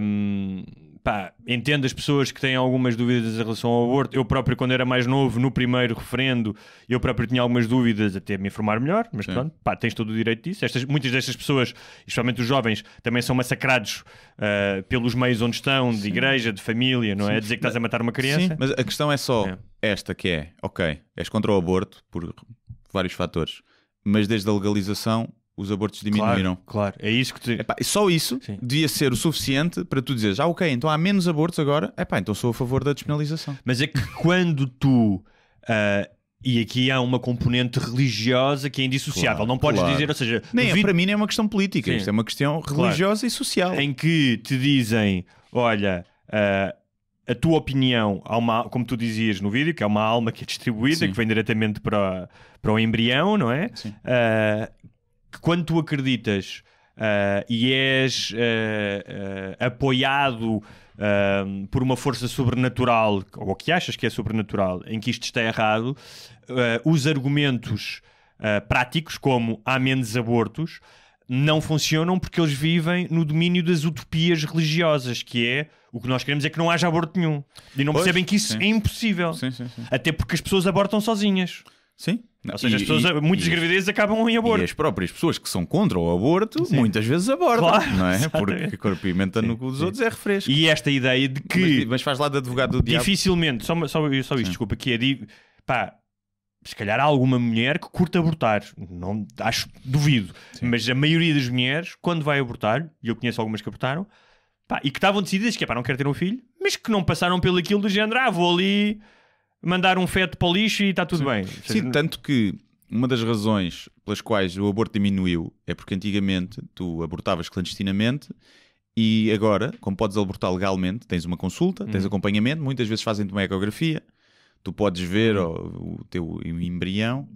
um, ehm, pá, entendo as pessoas que têm algumas dúvidas em relação ao aborto. Eu próprio, quando era mais novo, no primeiro referendo, eu próprio tinha algumas dúvidas até me informar melhor, mas Sim. pronto, pá, tens todo o direito disso. Estas, muitas destas pessoas, especialmente os jovens, também são massacrados uh, pelos meios onde estão, de Sim. igreja, de família, não é? Sim. é? dizer que estás a matar uma criança. Sim, mas a questão é só é. esta que é, ok, és contra o aborto por vários fatores, mas desde a legalização os abortos diminuíram. Claro, claro. é isso que te... Epá, só isso Sim. devia ser o suficiente para tu dizeres, ah ok, então há menos abortos agora, epá, então sou a favor da despenalização. Mas é que quando tu... Uh, e aqui há uma componente religiosa que é indissociável. Claro, não podes claro. dizer, ou seja... Nem, é vi... para mim nem é uma questão política. Sim. Isto é uma questão religiosa e social. Em que te dizem, olha... Uh, a tua opinião, há uma, como tu dizias no vídeo, que é uma alma que é distribuída, Sim. que vem diretamente para, para o embrião, não é? Uh, que quando tu acreditas uh, e és uh, apoiado por uma força sobrenatural, ou que achas que é sobrenatural, em que isto está errado, os argumentos práticos, como há menos abortos, não funcionam porque eles vivem no domínio das utopias religiosas, que é o que nós queremos é que não haja aborto nenhum. E não pois, percebem que isso sim. é impossível. Sim, sim, Até porque as pessoas abortam sozinhas. Sim. Não, Ou seja, as pessoas, e, muitas e, gravidezes acabam em aborto. E as próprias pessoas que são contra o aborto Sim. muitas vezes abortam, claro, não é? Exatamente. Porque corpo e no cu dos outros é refresco. E esta ideia de que. Mas, mas faz lá de advogado do dificilmente, diabo. Dificilmente, só, só, só isto, Sim. desculpa, que é. De, pá, se calhar há alguma mulher que curta abortar, não, acho, duvido, Sim. mas a maioria das mulheres, quando vai abortar, e eu conheço algumas que abortaram, pá, e que estavam decididas que é pá, não quero ter um filho, mas que não passaram pelo aquilo do género, ah, vou ali mandar um feto para o lixo e está tudo Sim. bem. Sim, tanto que uma das razões pelas quais o aborto diminuiu é porque antigamente tu abortavas clandestinamente e agora, como podes abortar legalmente, tens uma consulta, tens uhum. acompanhamento, muitas vezes fazem-te uma ecografia, tu podes ver uhum. o, o, teu embrião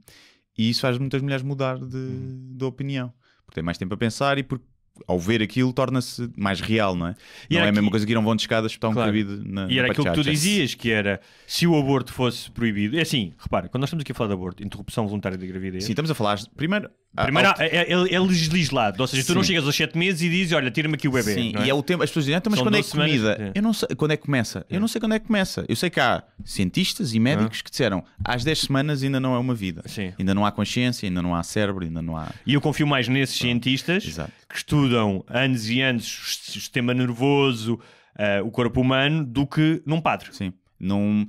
e isso faz muitas mulheres mudar de, uhum. de opinião. Porque têm mais tempo a pensar e porque ao ver aquilo torna-se mais real, não é? E não é a mesma coisa que ir a um vão de escadas espetar claro. um cabide na E era na aquilo que tu dizias, que era se o aborto fosse proibido. É assim, repara, quando nós estamos aqui a falar de aborto, interrupção voluntária da gravidez. Sim, estamos a falar. Primeiro. Primeiro é, é, é, legislado, ou seja, tu não chegas aos 7 meses e dizes, olha, tira-me aqui o bebê. Sim, é? e é o tempo. As pessoas dizem, ah, então, mas São quando é comida? Semanas... É. Eu não sei, quando é que começa? Eu não é. sei quando é que começa. Eu sei que há cientistas e médicos ah. que disseram, às 10 semanas ainda não é uma vida. Sim. Ainda não há consciência, ainda não há cérebro, ainda não há. E eu confio mais nesses cientistas Exato que estudam anos e anos o sistema nervoso, uh, o corpo humano, do que num padre. Sim. Não,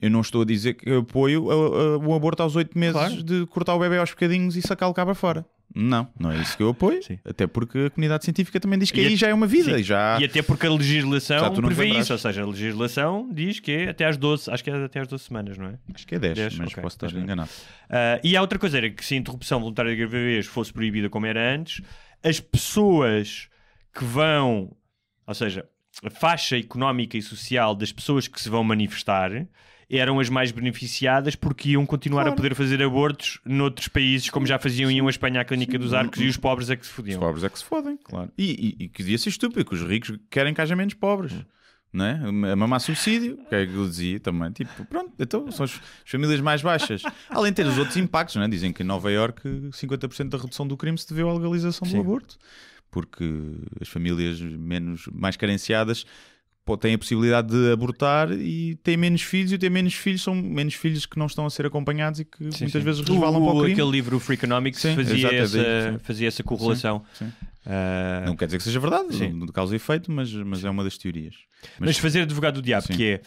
eu não estou a dizer que eu apoio eh, eh, o aborto aos oito meses claro. de cortar o bebê aos bocadinhos e sacá-lo cá para fora. Não, não é isso que eu apoio. Sim. Até porque a comunidade científica também diz que e aí já é uma vida. e Já... E até porque a legislação prevê isso. Ou seja, a legislação diz que é até às 12, acho que é até às 12 semanas, não é? Acho que é 10, 10 mas okay, posso tá estar enganado. Uh, e a outra coisa era que se a interrupção voluntária de gravidez fosse proibida como era antes, as pessoas que vão, ou seja, a faixa económica e social das pessoas que se vão manifestar eram as mais beneficiadas porque iam continuar claro. a poder fazer abortos noutros países, como já faziam, iam a Espanha à Clínica Sim. dos Arcos e os pobres é que se fodiam. Os pobres é que se fodem, claro. E, e, e que dizia-se estúpido, que os ricos querem que haja menos pobres. Hum não né? é? A mamar subsídio, que é que eu dizia também. Tipo, pronto, então são as famílias mais baixas. Além de ter os outros impactos, não é? Dizem que em Nova Iorque 50% da redução do crime se deveu à legalização Sim. do aborto, porque as famílias menos, mais carenciadas têm a possibilidade de abortar e têm menos filhos, e têm menos filhos são menos filhos que não estão a ser acompanhados e que sim, muitas sim. vezes resvalam o, para o crime. Aquele livro Freakonomics sim, fazia, essa, fazia essa correlação. Sim, Uh... Não quer dizer que seja verdade, Sim. de causa e efeito, mas, mas é uma das teorias. Mas, mas fazer advogado do diabo, Sim. que é.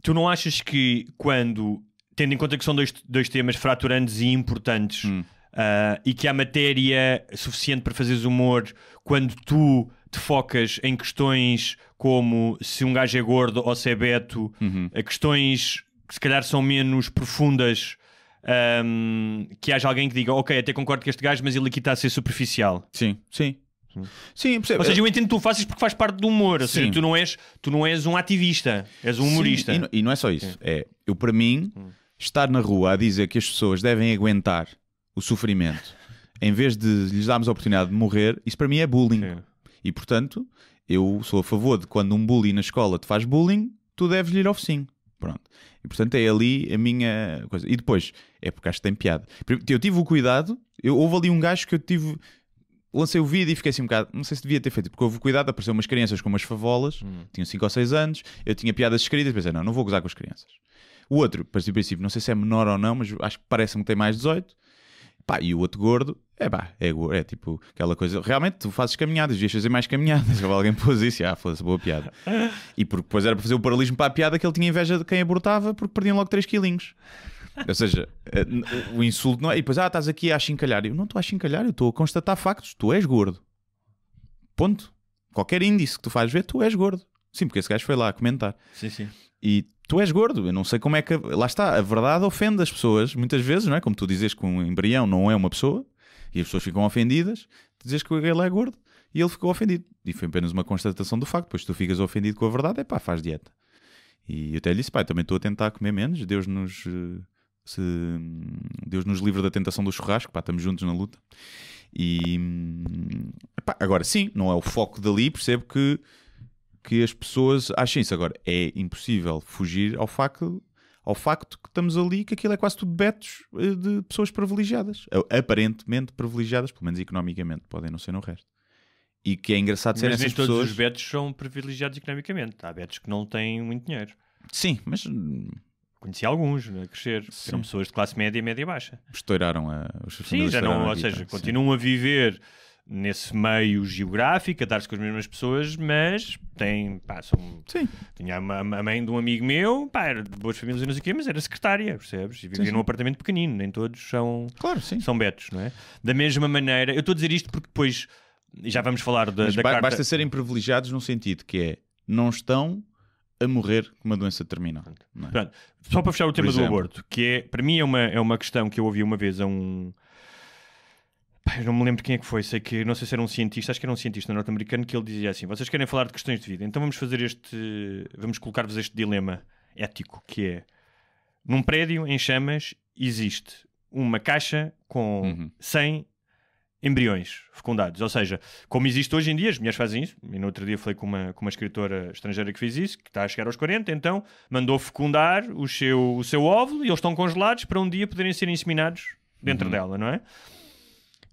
Tu não achas que quando, tendo em conta que são dois, dois temas fraturantes e importantes, hum. uh, e que há matéria suficiente para fazeres humor, quando tu te focas em questões como se um gajo é gordo ou se é beto, uhum. questões que se calhar são menos profundas um, que haja alguém que diga, ok, até concordo com este gajo, mas ele aqui está a ser superficial. Sim, sim. Sim, percebe. Ou seja, eu entendo que tu fazes porque faz parte do humor. Ou seja, tu não, és, tu não és um ativista, és um humorista. Sim, e, e, não é só isso. É, eu, para mim, hum. estar na rua a dizer que as pessoas devem aguentar o sofrimento em vez de lhes darmos a oportunidade de morrer, isso para mim é bullying. Sim. E portanto, eu sou a favor de quando um bullying na escola te faz bullying, tu deves lhe ir ao focinho. Pronto. E portanto é ali a minha coisa. E depois, é porque acho que tem piada. Eu tive o cuidado, eu, houve ali um gajo que eu tive. Lancei o vídeo e fiquei assim um bocado. Não sei se devia ter feito, porque houve cuidado, apareceram umas crianças com umas favolas, hum. tinham 5 ou 6 anos, eu tinha piadas escritas, pensei, não, não vou gozar com as crianças. O outro, para princípio, não sei se é menor ou não, mas acho que parece-me que tem mais 18. Pá, e o outro gordo, é pá, é, é, tipo aquela coisa. Realmente, tu fazes caminhadas, devias fazer mais caminhadas. Alguém pôs isso, ah, fosse boa piada. E porque depois era para fazer o paralismo para a piada que ele tinha inveja de quem abortava porque perdiam logo 3 quilinhos. Ou seja, eh, o insulto não é. E depois, ah, estás aqui a achincalhar. Eu não estou a achincalhar, eu estou a constatar factos. Tu és gordo. Ponto. Qualquer índice que tu fazes ver, tu és gordo. Sim, porque esse gajo foi lá comentar. Sim, sim. E tu és gordo. Eu não sei como é que. Lá está, a verdade ofende as pessoas muitas vezes, não é? Como tu dizes que um embrião não é uma pessoa e as pessoas ficam ofendidas, tu dizes que ele é gordo e ele ficou ofendido. E foi apenas uma constatação do facto. Pois tu ficas ofendido com a verdade, é pá, faz dieta. E eu até lhe disse, pai, também estou a tentar comer menos. Deus nos. Eh, se, Deus nos livre da tentação do churrasco, pá, estamos juntos na luta. E. Hum, pá, agora sim, não é o foco dali, percebo que que as pessoas achem isso. Agora, é impossível fugir ao facto, ao facto que estamos ali, que aquilo é quase tudo betos eh, de pessoas privilegiadas. Aparentemente privilegiadas, pelo menos economicamente, podem não ser no resto. E que é engraçado ser essas pessoas... todos os betos são privilegiados economicamente. Há betos que não têm muito dinheiro. Sim, mas... Hum, Conheci alguns né, a crescer. Sim. pessoas de classe média e média baixa. Estouraram a... Os Sim, já não, ou seja, continuam a viver nesse meio geográfico, a dar-se com as mesmas pessoas, mas tem, pá, são, Sim. tinha uma, a mãe de um amigo meu, pá, era de boas famílias e não sei o quê, mas era secretária, percebes? E vivia sim, sim. num apartamento pequenino, nem todos são, claro, sim. são betos, não é? Da mesma maneira, eu estou a dizer isto porque depois, já vamos falar da, da ba carta... basta serem privilegiados num sentido que é, não estão a morrer com uma doença terminal. É? Pronto. Só para fechar o tema do aborto, que é, para mim é uma, é uma questão que eu ouvi uma vez a um eu não me lembro quem é que foi, sei que, não sei se era um cientista, acho que era um cientista norte-americano, que ele dizia assim: vocês querem falar de questões de vida, então vamos fazer este, vamos colocar-vos este dilema ético, que é, num prédio em chamas existe uma caixa com uhum. 100 embriões fecundados, ou seja, como existe hoje em dia, as mulheres fazem isso, e no outro dia falei com uma, com uma escritora estrangeira que fez isso, que está a chegar aos 40, então mandou fecundar o seu, o seu óvulo e eles estão congelados para um dia poderem ser inseminados dentro uhum. dela, não é?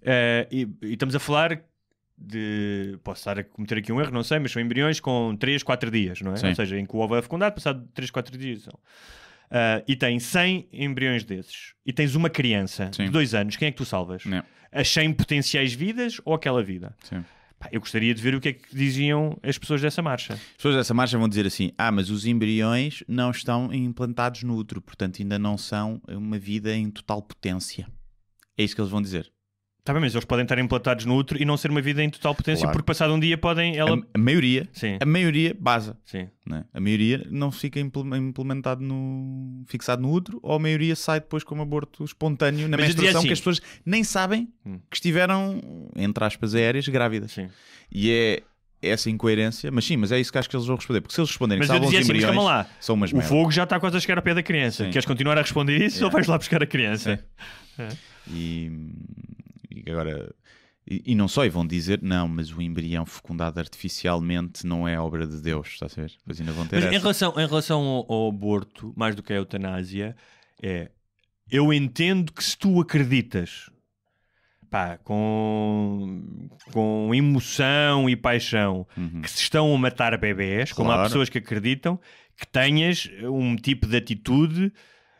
Eh, e, e, estamos a falar de. Posso estar a cometer aqui um erro, não sei, mas são embriões com 3, 4 dias, não é? Sim. Ou seja, em que o ovo é fecundado, passado 3, 4 dias. Uh, e tem 100 embriões desses e tens uma criança Sim. de 2 anos, quem é que tu salvas? Não. As 100 potenciais vidas ou aquela vida? Sim. Pá, eu gostaria de ver o que é que diziam as pessoas dessa marcha. As pessoas dessa marcha vão dizer assim: ah, mas os embriões não estão implantados no útero, portanto ainda não são uma vida em total potência. É isso que eles vão dizer. Está bem, mas eles podem estar implantados no outro e não ser uma vida em total potência, claro. porque passado um dia podem. Ela... A, a maioria, Sim. a maioria base Sim. Né? A maioria não fica implementado no. fixado no útero, ou a maioria sai depois como aborto espontâneo na mas menstruação assim, que as pessoas nem sabem hum. que estiveram, entre aspas, aéreas, grávidas. Sim. E é, é, essa incoerência, mas sim, mas é isso que acho que eles vão responder, porque se eles responderem mas que estavam assim, embriões, lá, são umas merda. O fogo já está quase a chegar ao pé da criança. Sim. Queres continuar a responder isso é. ou vais lá buscar a criança? É. é. E e agora e, e, não só, e vão dizer, não, mas o embrião fecundado artificialmente não é obra de Deus, está a ver? Pois ainda vão ter mas essa. Em relação, em relação ao, ao, aborto, mais do que a eutanásia, é, eu entendo que se tu acreditas, pá, com, com emoção e paixão, uhum. que se estão a matar bebés, claro. como há pessoas que acreditam, que tenhas um tipo de atitude,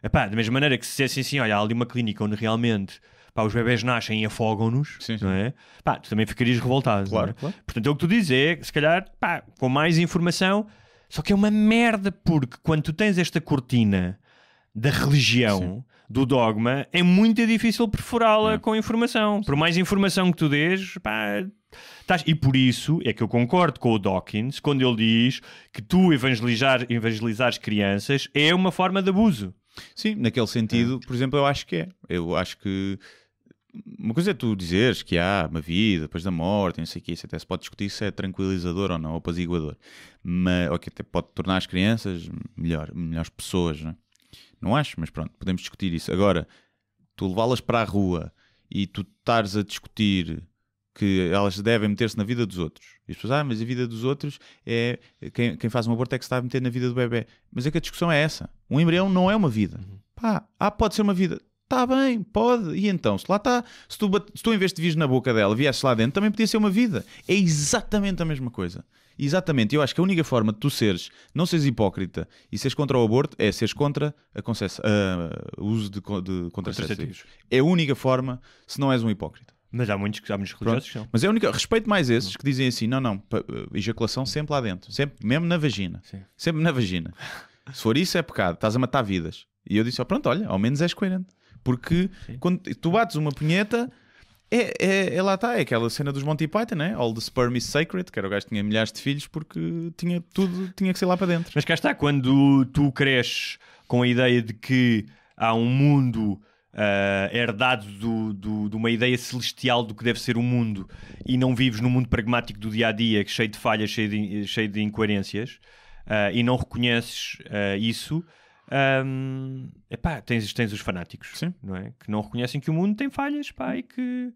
epá, da mesma maneira que se dissessem assim, olha, há ali uma clínica onde realmente pá, os bebés nascem e afogam-nos, não é? Pá, tu também ficarias revoltado. É? Claro, é? claro. Portanto, é o que tu dizes, é, se calhar, pá, com mais informação, só que é uma merda, porque quando tu tens esta cortina da religião, Sim. do dogma, é muito difícil perforá-la é. Hum. com informação. Por mais informação que tu dês, pá, estás... E por isso é que eu concordo com o Dawkins quando ele diz que tu evangelizar, evangelizares crianças é uma forma de abuso. Sim, naquele sentido, é. por exemplo, eu acho que é. Eu acho que uma coisa é tu dizeres que há uma vida depois da morte, não sei o que, isso até se pode discutir se é tranquilizador ou não, ou apaziguador, mas, ou que até pode tornar as crianças melhor, melhores pessoas, não, é? não acho, mas pronto, podemos discutir isso. Agora, tu levá-las para a rua e tu estares a discutir que elas devem meter-se na vida dos outros. E as pessoas, ah, mas a vida dos outros é quem, quem faz um aborto é que se está a meter na vida do bebê. Mas é que a discussão é essa. Um embrião não é uma vida. Uhum. Pá, ah, pode ser uma vida. Está bem, pode. E então, se lá está, se tu, se tu em vez de vires na boca dela, viesses lá dentro, também podia ser uma vida. É exatamente a mesma coisa. Exatamente. Eu acho que a única forma de tu seres, não seres hipócrita e seres contra o aborto, é seres contra a o uso de, de contraceptivos. É a única forma, se não és um hipócrita. Mas há muitos, há muitos religiosos que são. Mas é a única. Respeito mais esses que dizem assim: não, não, eh, ejaculação sempre lá dentro, sempre, mesmo na vagina. Sim. Sempre na vagina. Se for isso, é pecado, estás a matar vidas. E eu disse: oh, pronto, olha, ao menos és coerente. Porque Sim. quando tu bates uma punheta. É, é, é, lá está, é aquela cena dos Monty Python, né? All the sperm is sacred, que era o gajo que tinha milhares de filhos porque tinha tudo, tinha que ser lá para dentro. Mas cá está, quando tu cresces com a ideia de que há um mundo uh, herdado do, do, de uma ideia celestial do que deve ser o mundo e não vives no mundo pragmático do dia a dia, cheio de falhas, cheio de, cheio de incoerências, uh, e não reconheces uh, isso um, epá, tens, tens os fanáticos Sim. Não é? que não reconhecem que o mundo tem falhas pá, e, que,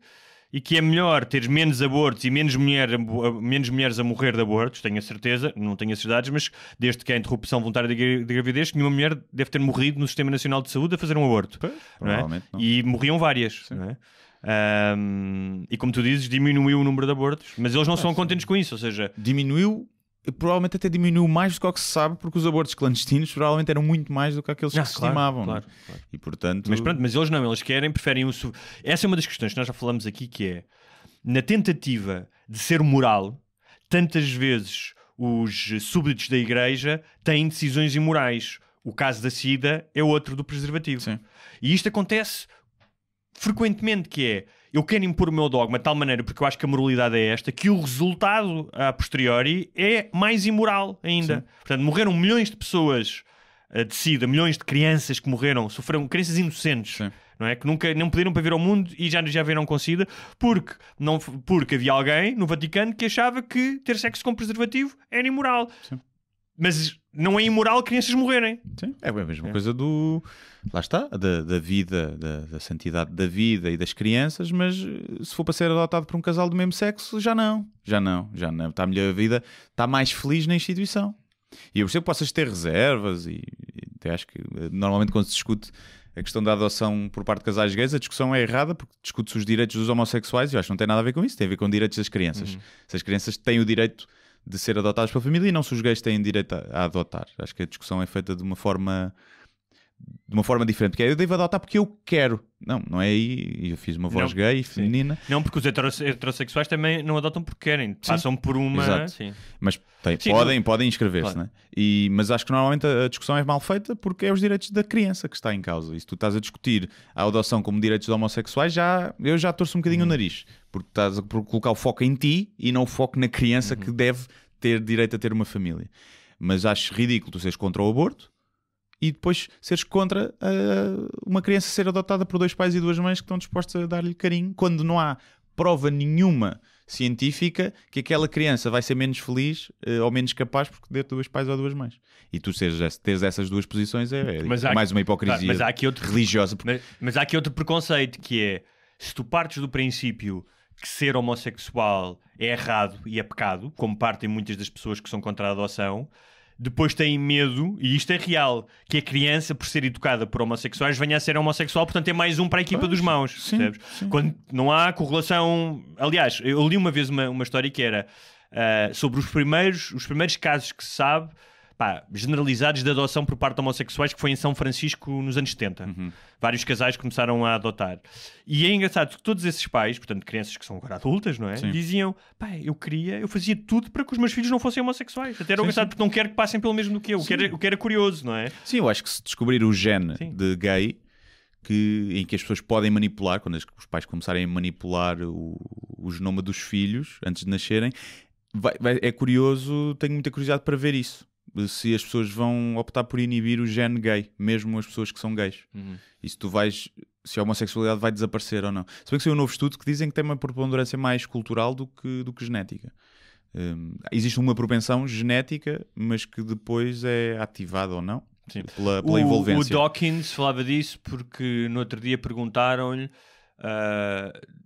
e que é melhor ter menos abortos e menos, mulher, menos mulheres a morrer de abortos, tenho a certeza, não tenho as cidades, mas desde que há interrupção voluntária de, gravidez, nenhuma mulher deve ter morrido no Sistema Nacional de Saúde a fazer um aborto. Pois, não é? Não. E morriam várias. Um, é? e como tu dizes, diminuiu o número de abortos, mas eles não ah, são sim. contentes com isso, ou seja, diminuiu provavelmente até diminuiu mais do que o que se sabe, porque os abortos clandestinos provavelmente eram muito mais do que aqueles que ah, se estimavam. É? Claro, claro. E portanto... Mas pronto, mas eles não, eles querem, preferem o... Essa é uma das questões que nós já falamos aqui, que é, na tentativa de ser moral, tantas vezes os súbditos da igreja têm decisões imorais. O caso da SIDA é outro do preservativo. Sim. E isto acontece frequentemente, que é eu quero impor o meu dogma de tal maneira, porque eu acho que a moralidade é esta, que o resultado a posteriori é mais imoral ainda. Sim. Portanto, morreram milhões de pessoas eh, de SIDA, milhões de crianças que morreram, sofreram crianças inocentes. Sim. Não é? Que nunca não pediram para vir ao mundo e já, já viram com SIDA porque, não, porque havia alguém no Vaticano que achava que ter sexo com preservativo era imoral. Sim mas não é imoral crianças morrerem. Sim, é a mesma é. coisa do. Lá está, da, da vida, da, da, santidade da vida e das crianças, mas eh, se for para ser adotado por um casal do mesmo sexo, já não, já não, já não. Está melhor a vida, está mais feliz na instituição. E eu percebo que possas ter reservas, e, e até acho que eh, normalmente quando se discute a questão da adoção por parte de casais gays, a discussão é errada porque discute-se os direitos dos homossexuais e eu acho que não tem nada a ver com isso, tem a ver com direitos das crianças. Uhum. Se as crianças têm o direito de ser adotados pela família e não se os gays têm direito a, a adotar. Acho que a discussão é feita de uma forma de uma forma diferente, é eu devo adotar porque eu quero. Não, não é aí. Eu fiz uma voz não, gay, sim. feminina. Não, porque os heterossexuais também não adotam porque querem, sim. passam por uma. Mas tem, sim, podem, não. podem inscrever-se, claro. né? E, mas acho que normalmente a discussão é mal feita porque é os direitos da criança que está em causa. E se tu estás a discutir a adoção como direitos homossexuais, já, eu já torço um bocadinho o uhum. nariz, porque estás a colocar o foco em ti e não o foco na criança uhum. que deve ter direito a ter uma família. Mas acho ridículo tu seres contra o aborto e depois seres contra uh, uma criança ser adotada por dois pais e duas mães que estão dispostos a dar-lhe carinho, quando não há prova nenhuma científica que aquela criança vai ser menos feliz uh, ou menos capaz porque ter dois pais ou duas mães. E tu seres, teres essas duas posições é, é mais uma hipocrisia mas há aqui outro, religiosa. Mas, mas há aqui outro preconceito que é, se tu partes do princípio que ser homossexual é errado e é pecado, como partem muitas das pessoas que são contra a adoção, depois têm medo, e isto é real, que a criança, por ser educada por homossexuais, venha a ser homossexual, portanto é mais um para a equipa pois, dos maus. Sim, sim. Quando não há correlação. Aliás, eu li uma vez uma, uma história que era uh, sobre os primeiros, os primeiros casos que se sabe pá, generalizados de adoção por parte de homossexuais que foi em São Francisco nos anos 70. Uhum. Vários casais começaram a adotar. E é engraçado que todos esses pais, portanto, crianças que são agora adultas, não é? Sim. Diziam, pá, eu queria, eu fazia tudo para que os meus filhos não fossem homossexuais. Até era sim, engraçado sim. porque não quero que passem pelo mesmo do que eu, o que, era, o que, era, curioso, não é? Sim, eu acho que se descobrir o gene de gay, que, em que as pessoas podem manipular, quando as, os pais começarem a manipular o, o genoma dos filhos antes de nascerem, vai, vai, é curioso, tenho muita curiosidade para ver isso se as pessoas vão optar por inibir o gene gay, mesmo as pessoas que são gays. Uhum. E se tu vais, se a homossexualidade vai desaparecer ou não. Se bem que saiu um novo estudo que dizem que tem uma preponderância mais cultural do que, do que genética. Um, existe uma propensão genética, mas que depois é ativada ou não. Sim. Pela, pela o, envolvência. O Dawkins falava disso porque no outro dia perguntaram-lhe uh,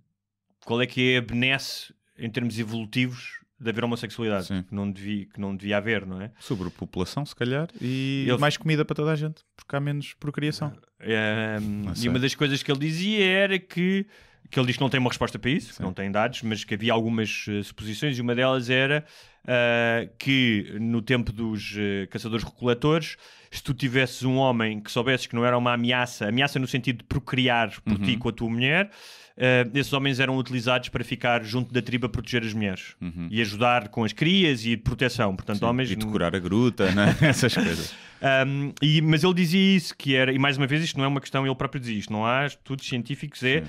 qual é que é a benesse em termos evolutivos de haver homossexualidade Sim. que não, devia, que não devia haver, não é? se calhar, e ele... mais comida para toda a gente, porque há menos procriação. É, hum, e uma das coisas que ele dizia era que, que ele diz que não tem uma resposta para isso, que não tem dados, mas que havia algumas uh, suposições, e uma delas era uh, que no tempo dos uh, eh, caçadores-recoletores, se tu tivesses um homem que soubesses que não era uma ameaça, ameaça no sentido de procriar por uhum. ti com a tua mulher, uh, esses homens eram utilizados para ficar junto da tribo a proteger as mulheres uhum. e ajudar com as crias e proteção. Portanto, Sim, homens. E decorar a gruta, né? essas coisas. Um, e, mas ele dizia isso, que era, e mais uma vez, isto não é uma questão, ele próprio dizia isto, não há estudos científicos, é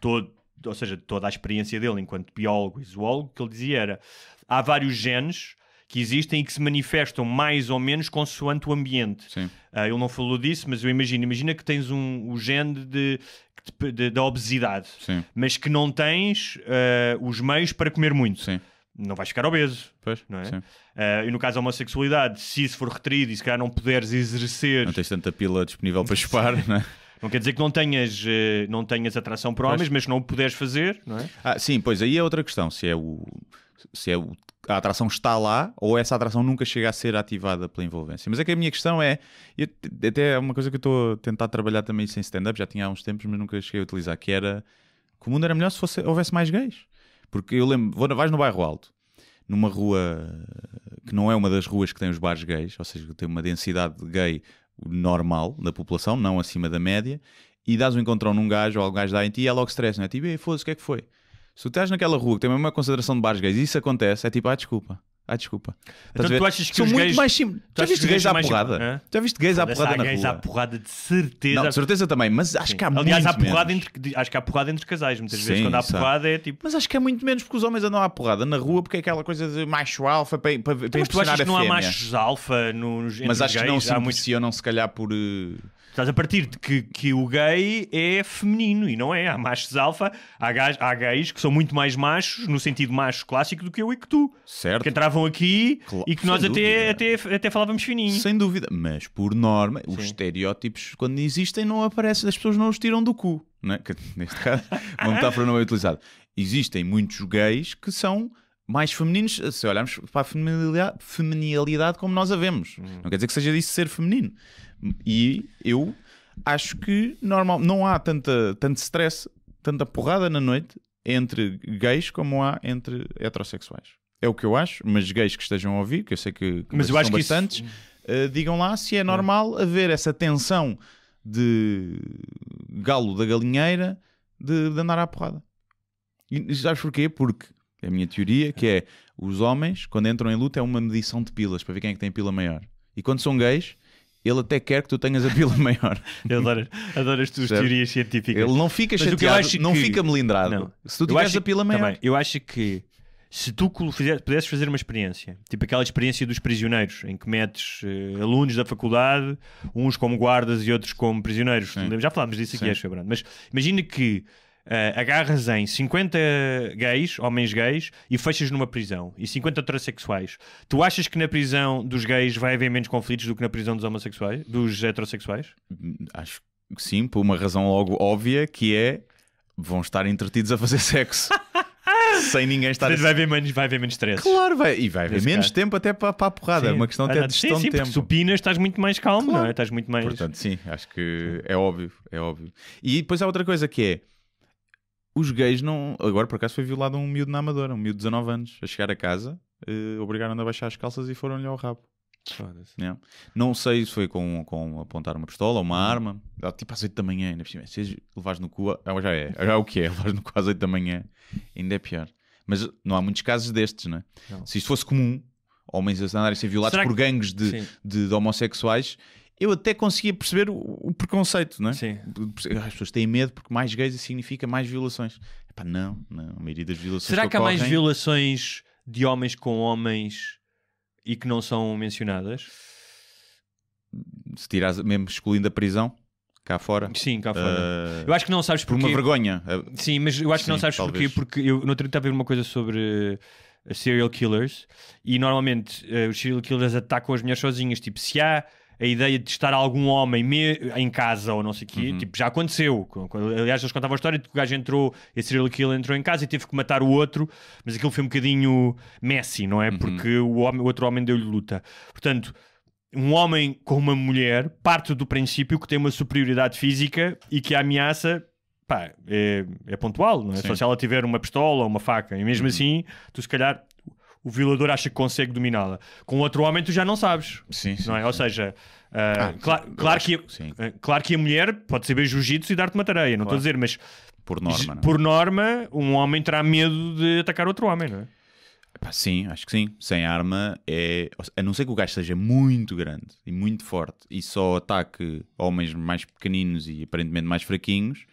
todo, ou seja, toda a experiência dele enquanto biólogo e zoólogo, que ele dizia era há vários genes que existem e que se manifestam mais ou menos consoante o ambiente. Sim. Uh, ele não falou disso, mas eu imagino. Imagina que tens um, um gene de de, de, da obesidade, Sim. mas que não tens uh, os meios para comer muito. Sim. Não vais ficar obeso, pois, não é? Uh, e no caso da homossexualidade, se isso for retraído e se calhar não puderes exercer... Não tens tanta pila disponível para chupar, não é? Não quer dizer que não tenhas, eh, não tenhas atração para homens, mas não o puderes fazer, não é? Ah, sim, pois aí é outra questão. Se é o, se é o a atração está lá ou essa atração nunca chega a ser ativada pela envolvência. Mas é que a minha questão é, até é uma coisa que eu estou a tentar trabalhar também sem stand-up, já tinha há uns tempos, mas nunca cheguei a utilizar, que era que o mundo era melhor se fosse, houvesse mais gays. Porque eu lembro, vou, vais no bairro alto, numa rua que não é uma das ruas que tem os bares gays, ou seja, tem uma densidade gay normal da população, não acima da média, e dás um encontrão num gajo ou algum gajo dá em ti e é logo stress, não é? Tipo, foda-se, o que é que foi? Se tu estás naquela rua que tem mesmo uma concentração de bares gays e isso acontece, é tipo, ah, desculpa. Ah, desculpa. Então tu achas que São muito gays... mais simples. Já viste gays à porrada? Tu Já viste gays à porrada na rua? gays à porrada de certeza. Não, de certeza também, mas acho Sim. que há Aliás, muito Aliás, há porrada menos. entre, acho que há porrada entre casais muitas Sim, vezes. Quando há sabe. porrada é tipo... Mas acho que é muito menos porque os homens andam à porrada na rua porque é aquela coisa de macho alfa para, para, então, para impressionar a fêmea. Mas tu achas que não há machos alfa nos, entre Mas acho gays, que não se impressionam muito... se calhar por... Uh Estás a partir de que, que o gay é feminino e não é. Há machos alfa, há, gays, há gays que são muito mais machos, no sentido macho clássico, do que eu e que tu. Certo. Que entravam aqui e que nós até, até, até falávamos fininho. Sem dúvida. Mas, por norma, Sim. os estereótipos, quando existem, não aparecem, as pessoas não os tiram do cu. Não é? que, neste caso, uma metáfora não é utilizada. Existem muitos gays que são mais femininos se olharmos para a feminilidade, feminilidade como nós a vemos. Hum. Não quer dizer que seja disso ser feminino. E eu acho que normal, não há tanta, tanto stress, tanta porrada na noite entre gays como há entre heterossexuais. É o que eu acho, mas gays que estejam a ouvir, que eu sei que, que mas eu acho que isso... uh, digam lá se é hum. normal é. haver essa tensão de galo da galinheira de, de andar à porrada. E sabes porquê? Porque é a minha teoria, que é os homens, quando entram em luta, é uma medição de pilas para ver quem é que tem pila maior. E quando são gays, ele até quer que tu tenhas a pila maior. Eu adoro, adoro as tuas certo? teorias científicas. Ele não fica Mas chateado, que... não fica melindrado. Não. Se tu tiveres a pila maior. Também, eu acho que se tu pudesses fazer uma experiência, tipo aquela experiência dos prisioneiros, em que metes uh, alunos da faculdade, uns como guardas e outros como prisioneiros, já falámos disso aqui, acho, Brando. É Mas imagina que uh, agarras em 50 gays, homens gays, e fechas numa prisão, e 50 heterossexuais, tu achas que na prisão dos gays vai haver menos conflitos do que na prisão dos homossexuais, dos heterossexuais? Hum, acho que sim, por uma razão logo óbvia, que é vão estar entretidos a fazer sexo. sem ninguém estar vai haver menos vai haver menos stress claro vai e vai haver menos caso. tempo até para, para a porrada sim. uma questão até ah, de gestão sim, sim, de tempo supinas estás muito mais calmo claro. não é? estás muito mais portanto sim acho que sim. é óbvio é óbvio e depois há outra coisa que é os gays não. Agora por acaso foi violado um miúdo na Amadora, um miúdo de 19 anos, a chegar a casa, eh, obrigaram-no a baixar as calças e foram-lhe ao rabo. Yeah. Não sei se foi com, com apontar uma pistola ou uma arma, tipo às 8 da manhã, ainda Se levares no cu, ah, já é, já é o que é, levares no cu às 8 da manhã, ainda é pior. Mas não há muitos casos destes, né? não Se isto fosse comum, homens a andarem a ser violados Será por que... gangues de, de, de, homossexuais, eu até conseguia perceber o, o preconceito, não é? Sim. As pessoas têm medo porque mais gays significa mais violações. Epá, não, não, a maioria das violações. Será que, que há ocorrem... mais violações de homens com homens e que não são mencionadas? Se tiras, mesmo excluindo a prisão? cá fora. Sim, cá fora. Uh... Eu acho que não sabes porquê. Por uma vergonha. Ah, sim, mas eu acho que Sim, não sabes talvez. porquê, porque eu no outro estava a ver uma coisa sobre eh, serial killers e normalmente eh, os serial killers atacam as mulheres sozinhas. Tipo, se há a ideia de estar algum homem em casa ou não sei o quê, uhum. tipo, já aconteceu. Aliás, eles contavam a história de que o gajo entrou, esse serial killer entrou em casa e teve que matar o outro, mas aquilo foi um bocadinho Messi, não é? Uhum. Porque o, homem, o outro homem deu-lhe luta. Portanto, um homem com uma mulher parte do princípio que tem uma superioridade física e que a ameaça pá, é, é pontual, não é? Sim. Só se ela tiver uma pistola ou uma faca. E mesmo uhum. assim, tu se calhar o violador acha que consegue dominá-la. Com outro homem tu já não sabes. Sim, sim, não é? Sim. Ou seja, uh, ah, claro, que, a, eh, claro que a mulher pode saber jiu-jitsu e dar-te uma tareia, não claro. estou a dizer, mas por norma, não? É? por norma, um homem terá medo de atacar outro homem, não é? sim, acho que sim. Sem arma é. A não ser que o gajo seja muito grande e muito forte e só ataque homens mais pequeninos e aparentemente mais fraquinhos,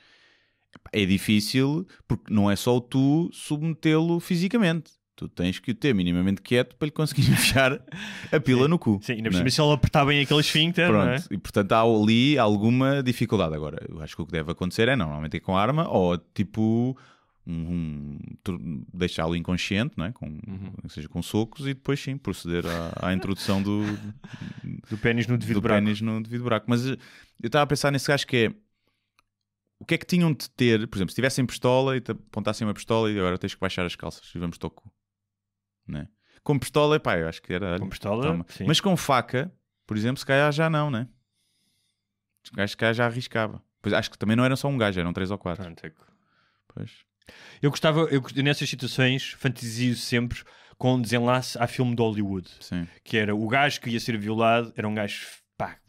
é difícil porque não é só tu submetê-lo fisicamente Tu tens que o ter minimamente quieto para lhe conseguir enfiar a pila sim, no cu. Sim, ainda por cima é? se ele apertar bem aquele esfíncter. É? Pronto, é? e portanto há ali alguma dificuldade. Agora, eu acho que o que deve acontecer é normalmente é com arma ou tipo um, um, deixá-lo inconsciente, não é? com, uhum. seja com socos, e depois sim proceder à, à introdução do, do pênis no devido do buraco. Pênis no devido buraco. Mas eh, eu estava a pensar nesse gajo que é o que é que tinham de ter, por exemplo, se tivessem pistola e apontassem uma pistola e agora tens que baixar as calças e vamos toco né? Com pistola, pá, eu acho que era. Com pistola, Mas com faca, por exemplo, se calhar já não, né? Os gajos se calhar já arriscava. Pois acho que também não eram só um gajo, eram três ou quatro. É pois. Eu gostava, eu, nessas situações, fantasio sempre com desenlace a filme de Hollywood. Sim. Que era o gajo que ia ser violado, era um gajo pá,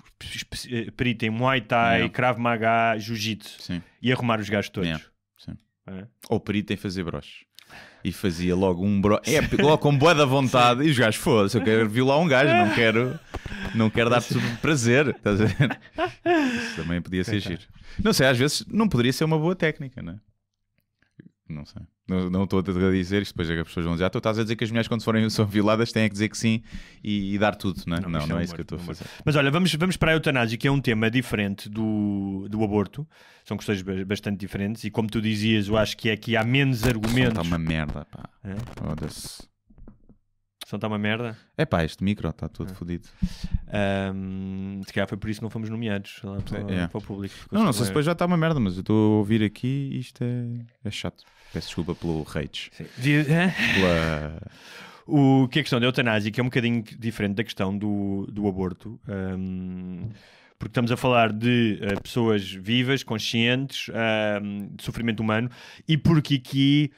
perito em Muay Thai, yeah. Krav Maga, Jiu-Jitsu. E arrumar os gajos todos. Yeah. É? Ou perito em fazer broches e fazia logo um bro. É, logo com boa da vontade Sim. e os gajos, foda-se, eu quero violar um gajo, não quero, não quero dar-te prazer. Estás a ver? Isso também podia ser giro. Não sei, às vezes não poderia ser uma boa técnica, não é? Não sei. Não, não estou a dizer isto, depois é que as pessoas vão dizer: Ah, tu estás a dizer que as mulheres, quando forem são violadas, têm é que dizer que sim e, e dar tudo, não é? Não, não, é não é, isso que eu estou a fazer. Mas olha, vamos, vamos para a eutanásia, que é um tema diferente do, do aborto. São questões bastante diferentes e, como tu dizias, eu acho que é que há menos tá argumentos. Está uma merda, pá. É? Foda-se está uma merda. É pá, este micro está todo é. fodido. Um, se calhar foi por isso que não fomos nomeados lá para, é. para o público. Não, não sei se depois já está uma merda, mas eu estou a ouvir aqui e isto é, é chato. Peço desculpa pelo rage. Sim. Pela... O que é a questão da eutanásia, que é um bocadinho diferente da questão do, do aborto. Um, porque estamos a falar de uh, pessoas vivas, conscientes, uh, de sofrimento humano, e porque aqui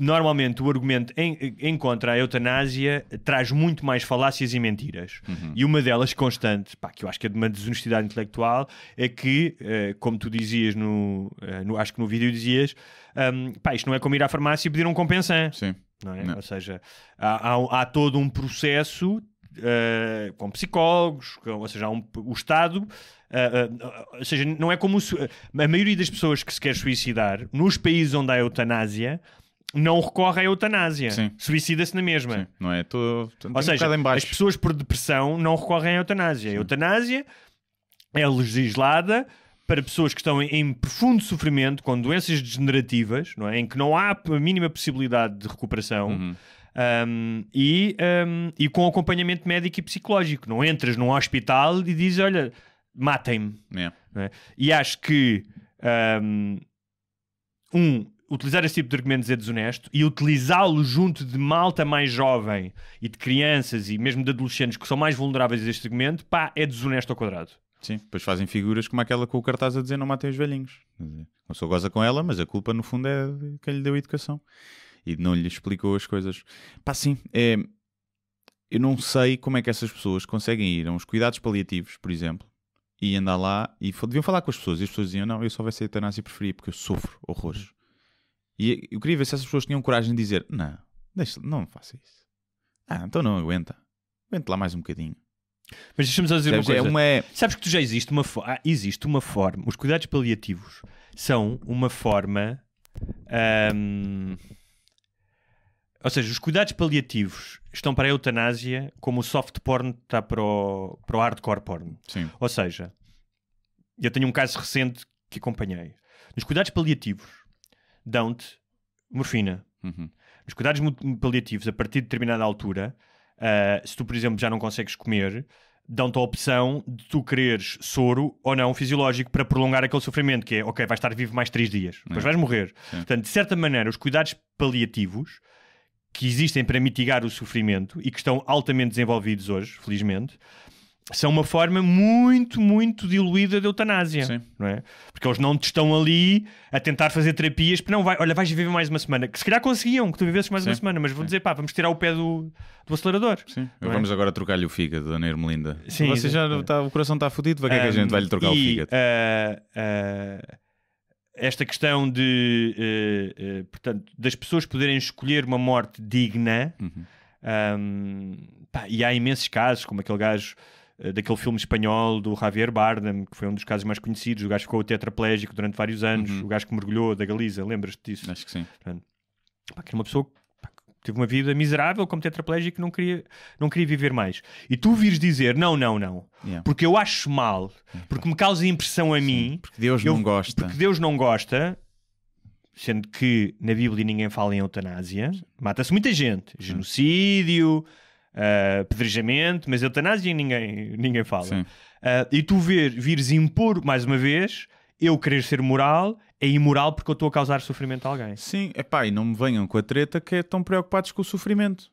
normalmente o argumento em, em, contra a eutanásia traz muito mais falácias e mentiras. Uhum. E uma delas constante, pá, que eu acho que é de uma desonestidade intelectual, é que, uh, como tu dizias no, uh, no, Acho que no vídeo dizias, um, ehm, pá, isto não é como ir à farmácia e pedir um compensão. Sim. Não é? Não. Ou seja, há, há, há todo um processo Uh, com psicólogos, com, ou seja, um, o Estado, uh, uh, ou seja, não é como a maioria das pessoas que se quer suicidar nos países onde há eutanásia não recorre à eutanásia. Suicida-se na mesma. Sim. Não é? Tô, tô, Ou seja, um as pessoas por depressão não recorrem à eutanásia. A eutanásia é legislada para pessoas que estão em, profundo sofrimento, com doenças degenerativas, não é? em que não há a mínima possibilidade de recuperação. Uhum. Um, e, um, e com acompanhamento médico e psicológico. Não entras num hospital e dizes: Olha, matem-me. É? é? E acho que um, um utilizar esse tipo de argumentos é desonesto e utilizá-lo junto de malta mais jovem e de crianças e mesmo de adolescentes que são mais vulneráveis a este argumento, pá, é desonesto ao quadrado. Sim, depois fazem figuras como aquela com o cartaz a dizer não matem os velhinhos. Não sou goza com ela, mas a culpa no fundo é de quem lhe deu a educação e não lhe explicou as coisas. Pá, sim, é... eu não sei como é que essas pessoas conseguem ir a uns cuidados paliativos, por exemplo, e andar lá e deviam falar com as pessoas. E as pessoas diziam: Não, eu só vai ser eutanásia preferir porque eu sofro horrores. E eu queria ver se essas pessoas tinham coragem de dizer: Não, deixa, não faça isso. Ah, então não aguenta. Aguenta lá mais um bocadinho. Mas deixa-me só dizer Sabes, uma é coisa. É uma... Sabes que tu já existe uma, fo... ah, existe uma forma. Os cuidados paliativos são uma forma. Um... Ou seja, os cuidados paliativos estão para a eutanásia como o soft porn está para o, para o hardcore porn. Sim. Ou seja, eu tenho um caso recente que acompanhei. Nos cuidados paliativos, dão-te morfina. Uhum. Nos cuidados paliativos, a partir de determinada altura, uh, se tu, por exemplo, já não consegues comer, dão-te a opção de tu quereres soro ou não fisiológico para prolongar aquele sofrimento, que é, ok, vais estar vivo mais três dias, depois é. vais morrer. Portanto, de certa maneira, os cuidados paliativos que existem para mitigar o sofrimento e que estão altamente desenvolvidos hoje, felizmente, são uma forma muito, muito diluída de eutanásia, Sim. não é? Porque eles não te estão ali a tentar fazer terapias, porque não vai, olha, vais viver mais uma semana. Que se calhar conseguiam que tu vivesses mais Sim. uma semana, mas vão dizer, pá, vamos tirar o pé do, do acelerador. Sim, é? vamos é? agora trocar-lhe o fígado, Dona Irmelinda. Sim, Você já tá, o coração está fodido, para que é que a gente vai-lhe trocar e, o fígado? Uh, uh, esta questão de, uh, portanto, das pessoas poderem escolher uma morte digna, uhum. um, pá, e há imensos casos, como aquele gajo daquele filme espanhol do Javier Bardem, que foi um dos casos mais conhecidos. O gajo ficou tetraplégico durante vários anos, uhum. o gajo que mergulhou da Galiza, lembras-te disso? Acho que sim. Portanto, pá, que era uma pessoa pá, que teve uma vida miserável como tetraplégico e não queria, não queria viver mais. E tu vires dizer, não, não, não, yeah. porque eu acho mal, porque me causa impressão a sim, mim... Porque Deus eu, não gosta. Porque Deus não gosta... Sendo que na Bíblia ninguém fala em eutanásia, mata-se muita gente, genocídio, uhum uh, mas eutanásia ninguém, ninguém fala. Uh, e tu ver, vires impor, mais uma vez, eu querer ser moral é imoral porque eu estou a causar sofrimento a alguém. Sim, epá, e não me venham com a treta que é tão preocupados com o sofrimento.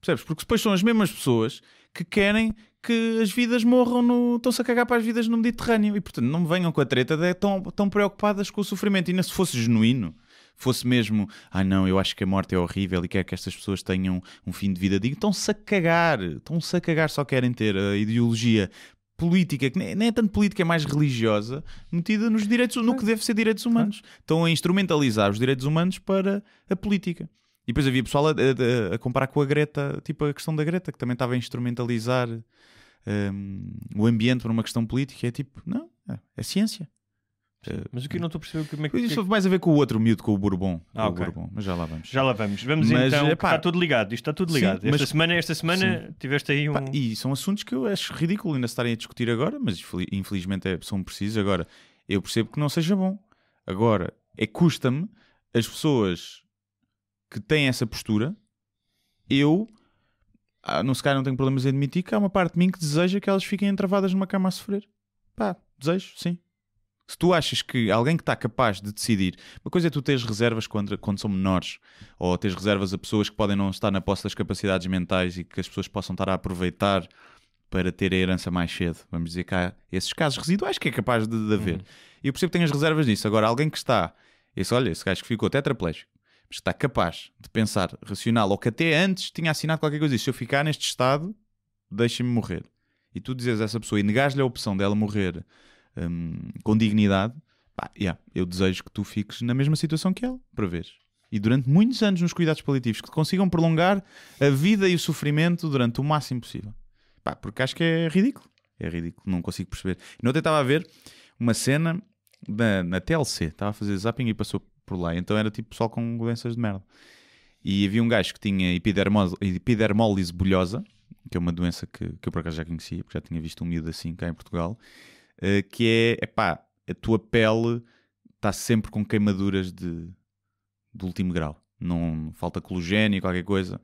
Percebes? Porque depois são as mesmas pessoas que querem que as vidas morram no. estão-se a cagar para as vidas no Mediterrâneo. E portanto, não me venham com a treta de é tão, tão preocupadas com o sofrimento. E ainda se fosse genuíno, fosse mesmo, ai ah, não, eu acho que a morte é horrível e quero que estas pessoas tenham um fim de vida digno, estão-se a cagar, estão-se a cagar, só querem ter a ideologia política, que nem é tanto política, é mais religiosa, metida nos direitos, no que deve ser direitos humanos. Estão a instrumentalizar os direitos humanos para a política. E depois havia pessoal a, a, a comparar com a Greta, tipo a questão da Greta, que também estava a instrumentalizar um, o ambiente para uma questão política. É tipo, não, é, é ciência. Eh, mas o que eu não estou a perceber como é que. Isso teve é mais a ver com o outro miúdo, com o Bourbon. Ah, ah okay. Bourbon. Mas já lá vamos. Já lá vamos. Vamos mas, então. Epá, eh, está tudo ligado. Isto está tudo ligado. Sim, esta, mas... semana, esta semana sim. tiveste aí um. e são assuntos que eu acho ridículo ainda estarem a discutir agora, mas infelizmente é, são precisos. Agora, eu percebo que não seja bom. Agora, é custa-me as pessoas que têm essa postura. Eu, ah, não se calhar, não tenho problemas em admitir que há uma parte de mim que deseja que elas fiquem entravadas numa cama a sofrer. Pá, desejo, sim se tu achas que alguém que está capaz de decidir, uma coisa é tu teres reservas quando, quando são menores, ou tens reservas a pessoas que podem não estar na posse das capacidades mentais e que as pessoas possam estar a aproveitar para ter a herança mais cedo. Vamos dizer que há esses casos residuais que é capaz de, de haver. Uhum. E eu percebo que tem as reservas nisso. Agora, alguém que está, esse, olha, esse gajo que ficou tetraplégico, mas está capaz de pensar racional, ou que até antes tinha assinado qualquer coisa, e se eu ficar neste estado, deixa-me morrer. E tu dizes a essa pessoa e negares-lhe a opção dela morrer um, com dignidade, pá, yeah, eu desejo que tu fiques na mesma situação que ele, para ver. E durante muitos anos nos cuidados paliativos, que te consigam prolongar a vida e o sofrimento durante o máximo possível. Pá, porque acho que é ridículo. É ridículo, não consigo perceber. Não ontem estava a ver uma cena na, na TLC, estava a fazer zapping e passou por lá. Então era tipo pessoal com doenças de merda. E havia um gajo que tinha epidermólise bolhosa, que é uma doença que, que eu por acaso já conhecia, porque já tinha visto um miúdo assim cá em Portugal. Eh, que é, epá, a tua pele está sempre com queimaduras de, de último grau. Não falta cologênio, qualquer coisa.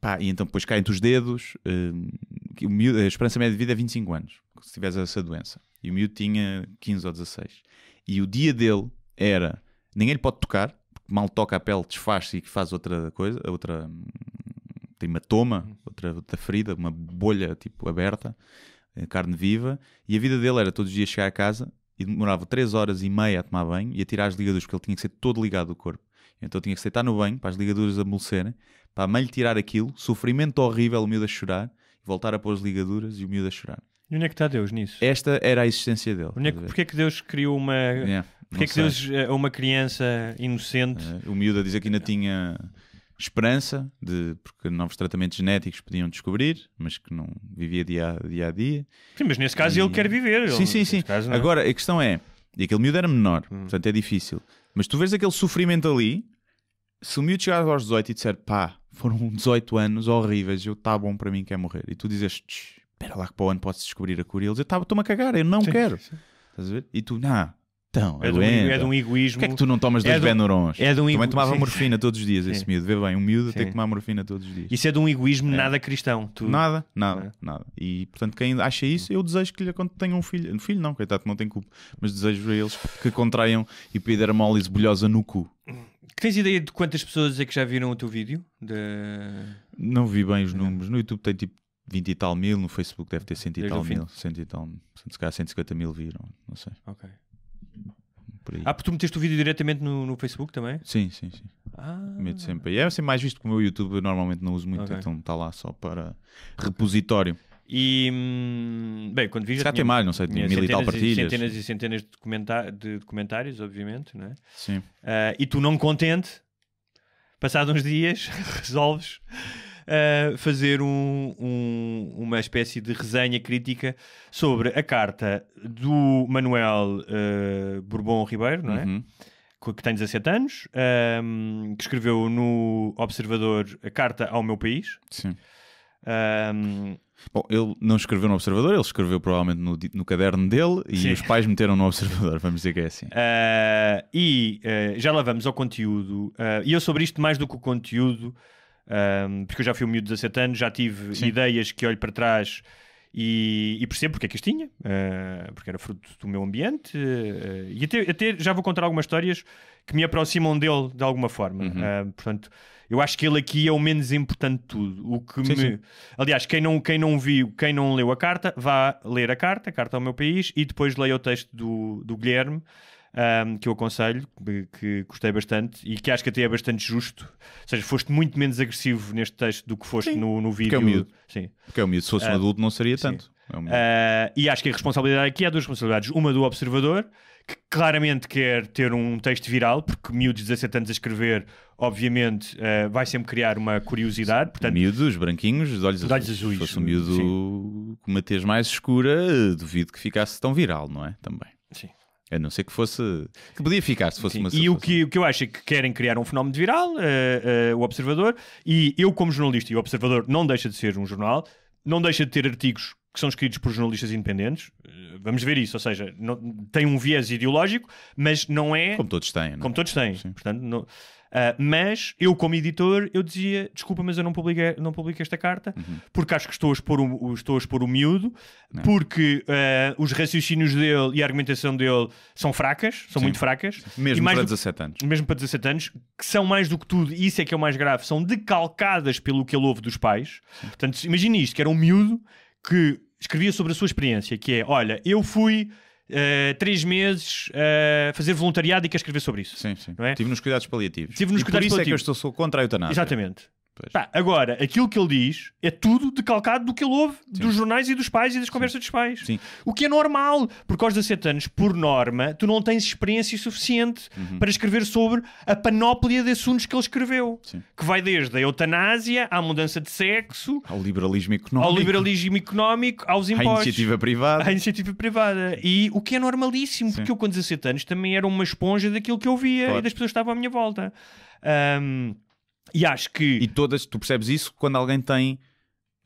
Pá, e então depois caem-te os dedos. Uh, miúdo, a esperança média de vida é 25 anos, se tiveres essa doença. E o miúdo tinha 15 ou 16. E o dia dele era... Ninguém lhe pode tocar, porque mal toca a pele, desfaz-se e faz outra coisa, outra hum, tem uma outra, outra ferida, uma bolha tipo aberta. Eh, carne viva, e a vida dele era todos os dias chegar a casa e demorava 3 horas e meia a tomar banho e a tirar as ligaduras, porque ele tinha que ser todo ligado do corpo. Então tinha que estar no banho para as ligaduras amolecerem, para a mãe lhe tirar aquilo, sofrimento horrível, o miúdo a chorar, e voltar a pôr as ligaduras e o miúdo a chorar. E onde é que está Deus nisso? Esta era a existência dele. é que, porquê é que Deus criou uma. Yeah, porquê é que sei. Deus, eh, uma criança inocente. Eh, o miúdo a dizer que ainda tinha esperança de porque novos tratamentos genéticos podiam descobrir, mas que não vivia dia a dia. A dia. Sim, mas nesse caso e... ele quer viver. Sim, ele, sim, sim. Caso, é. Agora a questão é, e aquele miúdo era menor, hum. portanto é difícil. Mas tu vês aquele sofrimento ali, se o miúdo chegar aos 18 e disser pá, foram 18 anos horríveis, eu tá bom para mim, quer morrer. E tu dizes, espera lá que para o ano podes descobrir a cura. E ele diz, tá, estou-me a cagar, eu não sim, quero. Sim. Estás a ver? E tu, não, nah, então, é, é, de um, é de um egoísmo. Porquê é que tu não tomas é dois é Benurons? É de um Também tomava sim. morfina todos os dias, sim. esse miúdo. Vê bem, um miúdo sim. tem que tomar morfina todos os dias. Isso é de um egoísmo é. nada cristão. Tu... Nada, nada, é. nada. E portanto, quem acha isso, eu desejo que lhe tenha um filho. Um filho não, coitado, não tem culpa. Mas desejo a eles que contraiam epidermólise bolhosa no cu. Que tens ideia de quantas pessoas é que já viram o teu vídeo? De... Não vi bem os números. No YouTube tem tipo 20 e tal mil, no Facebook deve ter 100 e tal mil. 100 e tal, se calhar 150 mil viram, não sei. Ok. Por aí. Ah, porque tu meteste o vídeo diretamente no, no Facebook também? Sim, sim, sim. Ah. Meto sempre. E é assim mais visto que o meu YouTube eu normalmente não uso muito, okay. então está lá só para repositório. E, hum, bem, quando vi já, já tem mais, não sei, tinha mil e tal partilhas. Centenas e centenas de, de comentários, obviamente, não é? Sim. Uh, e tu não contente, passados uns dias, resolves uh, fazer um, um, uma espécie de resenha crítica sobre a carta do Manuel uh, Bourbon Ribeiro, não é? Uhum. Que tem 17 anos, um, ehm, que escreveu no Observador a carta ao meu país. Sim. Um... Ehm, Bom, ele não escreveu no Observador, ele escreveu provavelmente no, no caderno dele e Sim. os pais meteram no Observador, vamos dizer que é assim. Uh, e uh, já lá vamos ao conteúdo. Uh, e eu sobre isto, mais do que o conteúdo, um, porque eu já fui um miúdo de 17 anos, já tive Sim. ideias que olho para trás e, e, percebo porque é que as tinha, uh, porque era fruto do meu ambiente. Uh, e até, até, já vou contar algumas histórias que me aproximam dele de alguma forma. Uhum. Uh, portanto, eu acho que ele aqui é o menos importante de tudo. O que sim, me... Sim. Aliás, quem não, quem não viu, quem não leu a carta, vá ler a carta, a carta ao meu país, e depois leia o texto do, do Guilherme um, que eu aconselho, que gostei bastante e que acho que até é bastante justo. Ou seja, foste muito menos agressivo neste texto do que foste sim, no, no é vídeo. Porque é um miúdo. Sim. Porque é miúdo. Se fosse um ah, adulto, não seria sim. tanto. É uh, e acho que a responsabilidade aqui há duas responsabilidades. Uma do observador, que claramente quer ter um texto viral, porque miúdos de 17 anos a escrever, obviamente, uh, vai sempre criar uma curiosidade. Portanto, os branquinhos, os olhos, azuis. Se fosse um miúdo com uma tez mais escura, duvido que ficasse tão viral, não é? Também. Sim. A não ser que fosse. que podia ficar se fosse Sim. uma E o que, o que eu acho é que querem criar um fenómeno viral, uh, uh, o Observador, e eu, como jornalista, e o Observador não deixa de ser um jornal, não deixa de ter artigos que são escritos por jornalistas independentes. Eh, vamos ver isso, ou seja, não, tem um viés ideológico, mas não é. Como todos têm, não? É? Como todos têm. Sim. Portanto, não, Uh, mas eu, como editor, eu dizia: desculpa, mas eu não publiquei, não publiquei esta carta uhum. porque acho que estou a expor o, estou a expor o miúdo, não. É? porque uh, os raciocínios dele e a argumentação dele são fracas, são Sim. muito fracas. Mesmo para 17 anos. Mesmo para 17 anos, que são mais do que tudo, e isso é que é o mais grave, são decalcadas pelo que ele ouve dos pais. Sim. Portanto, imagina isto: que era um miúdo que escrevia sobre a sua experiência, que é: olha, eu fui uh, três meses a uh, eh, fazer voluntariado e quer escrever sobre isso. Sim, sim. Não é? Estive nos cuidados paliativos. Estive nos e cuidados por isso paliativos. é que eu estou sou contra a eutanásia. Exatamente. Pá, agora, aquilo que ele diz é tudo decalcado do que ele ouve Sim. dos jornais e dos pais e das conversas Sim. dos pais. Sim. O que é normal, porque aos 17 anos, por norma, tu não tens experiência suficiente uhum. para escrever sobre a panóplia de assuntos que ele escreveu. Que vai desde a eutanásia, à mudança de sexo, ao liberalismo económico, ao, liberalismo económico, aos impostos, à iniciativa privada. À iniciativa privada. E o que é normalíssimo, porque eu com 17 anos também era uma esponja daquilo que eu via claro. e das pessoas que estavam à minha volta. Um, e acho que. E todas, tu percebes isso quando alguém tem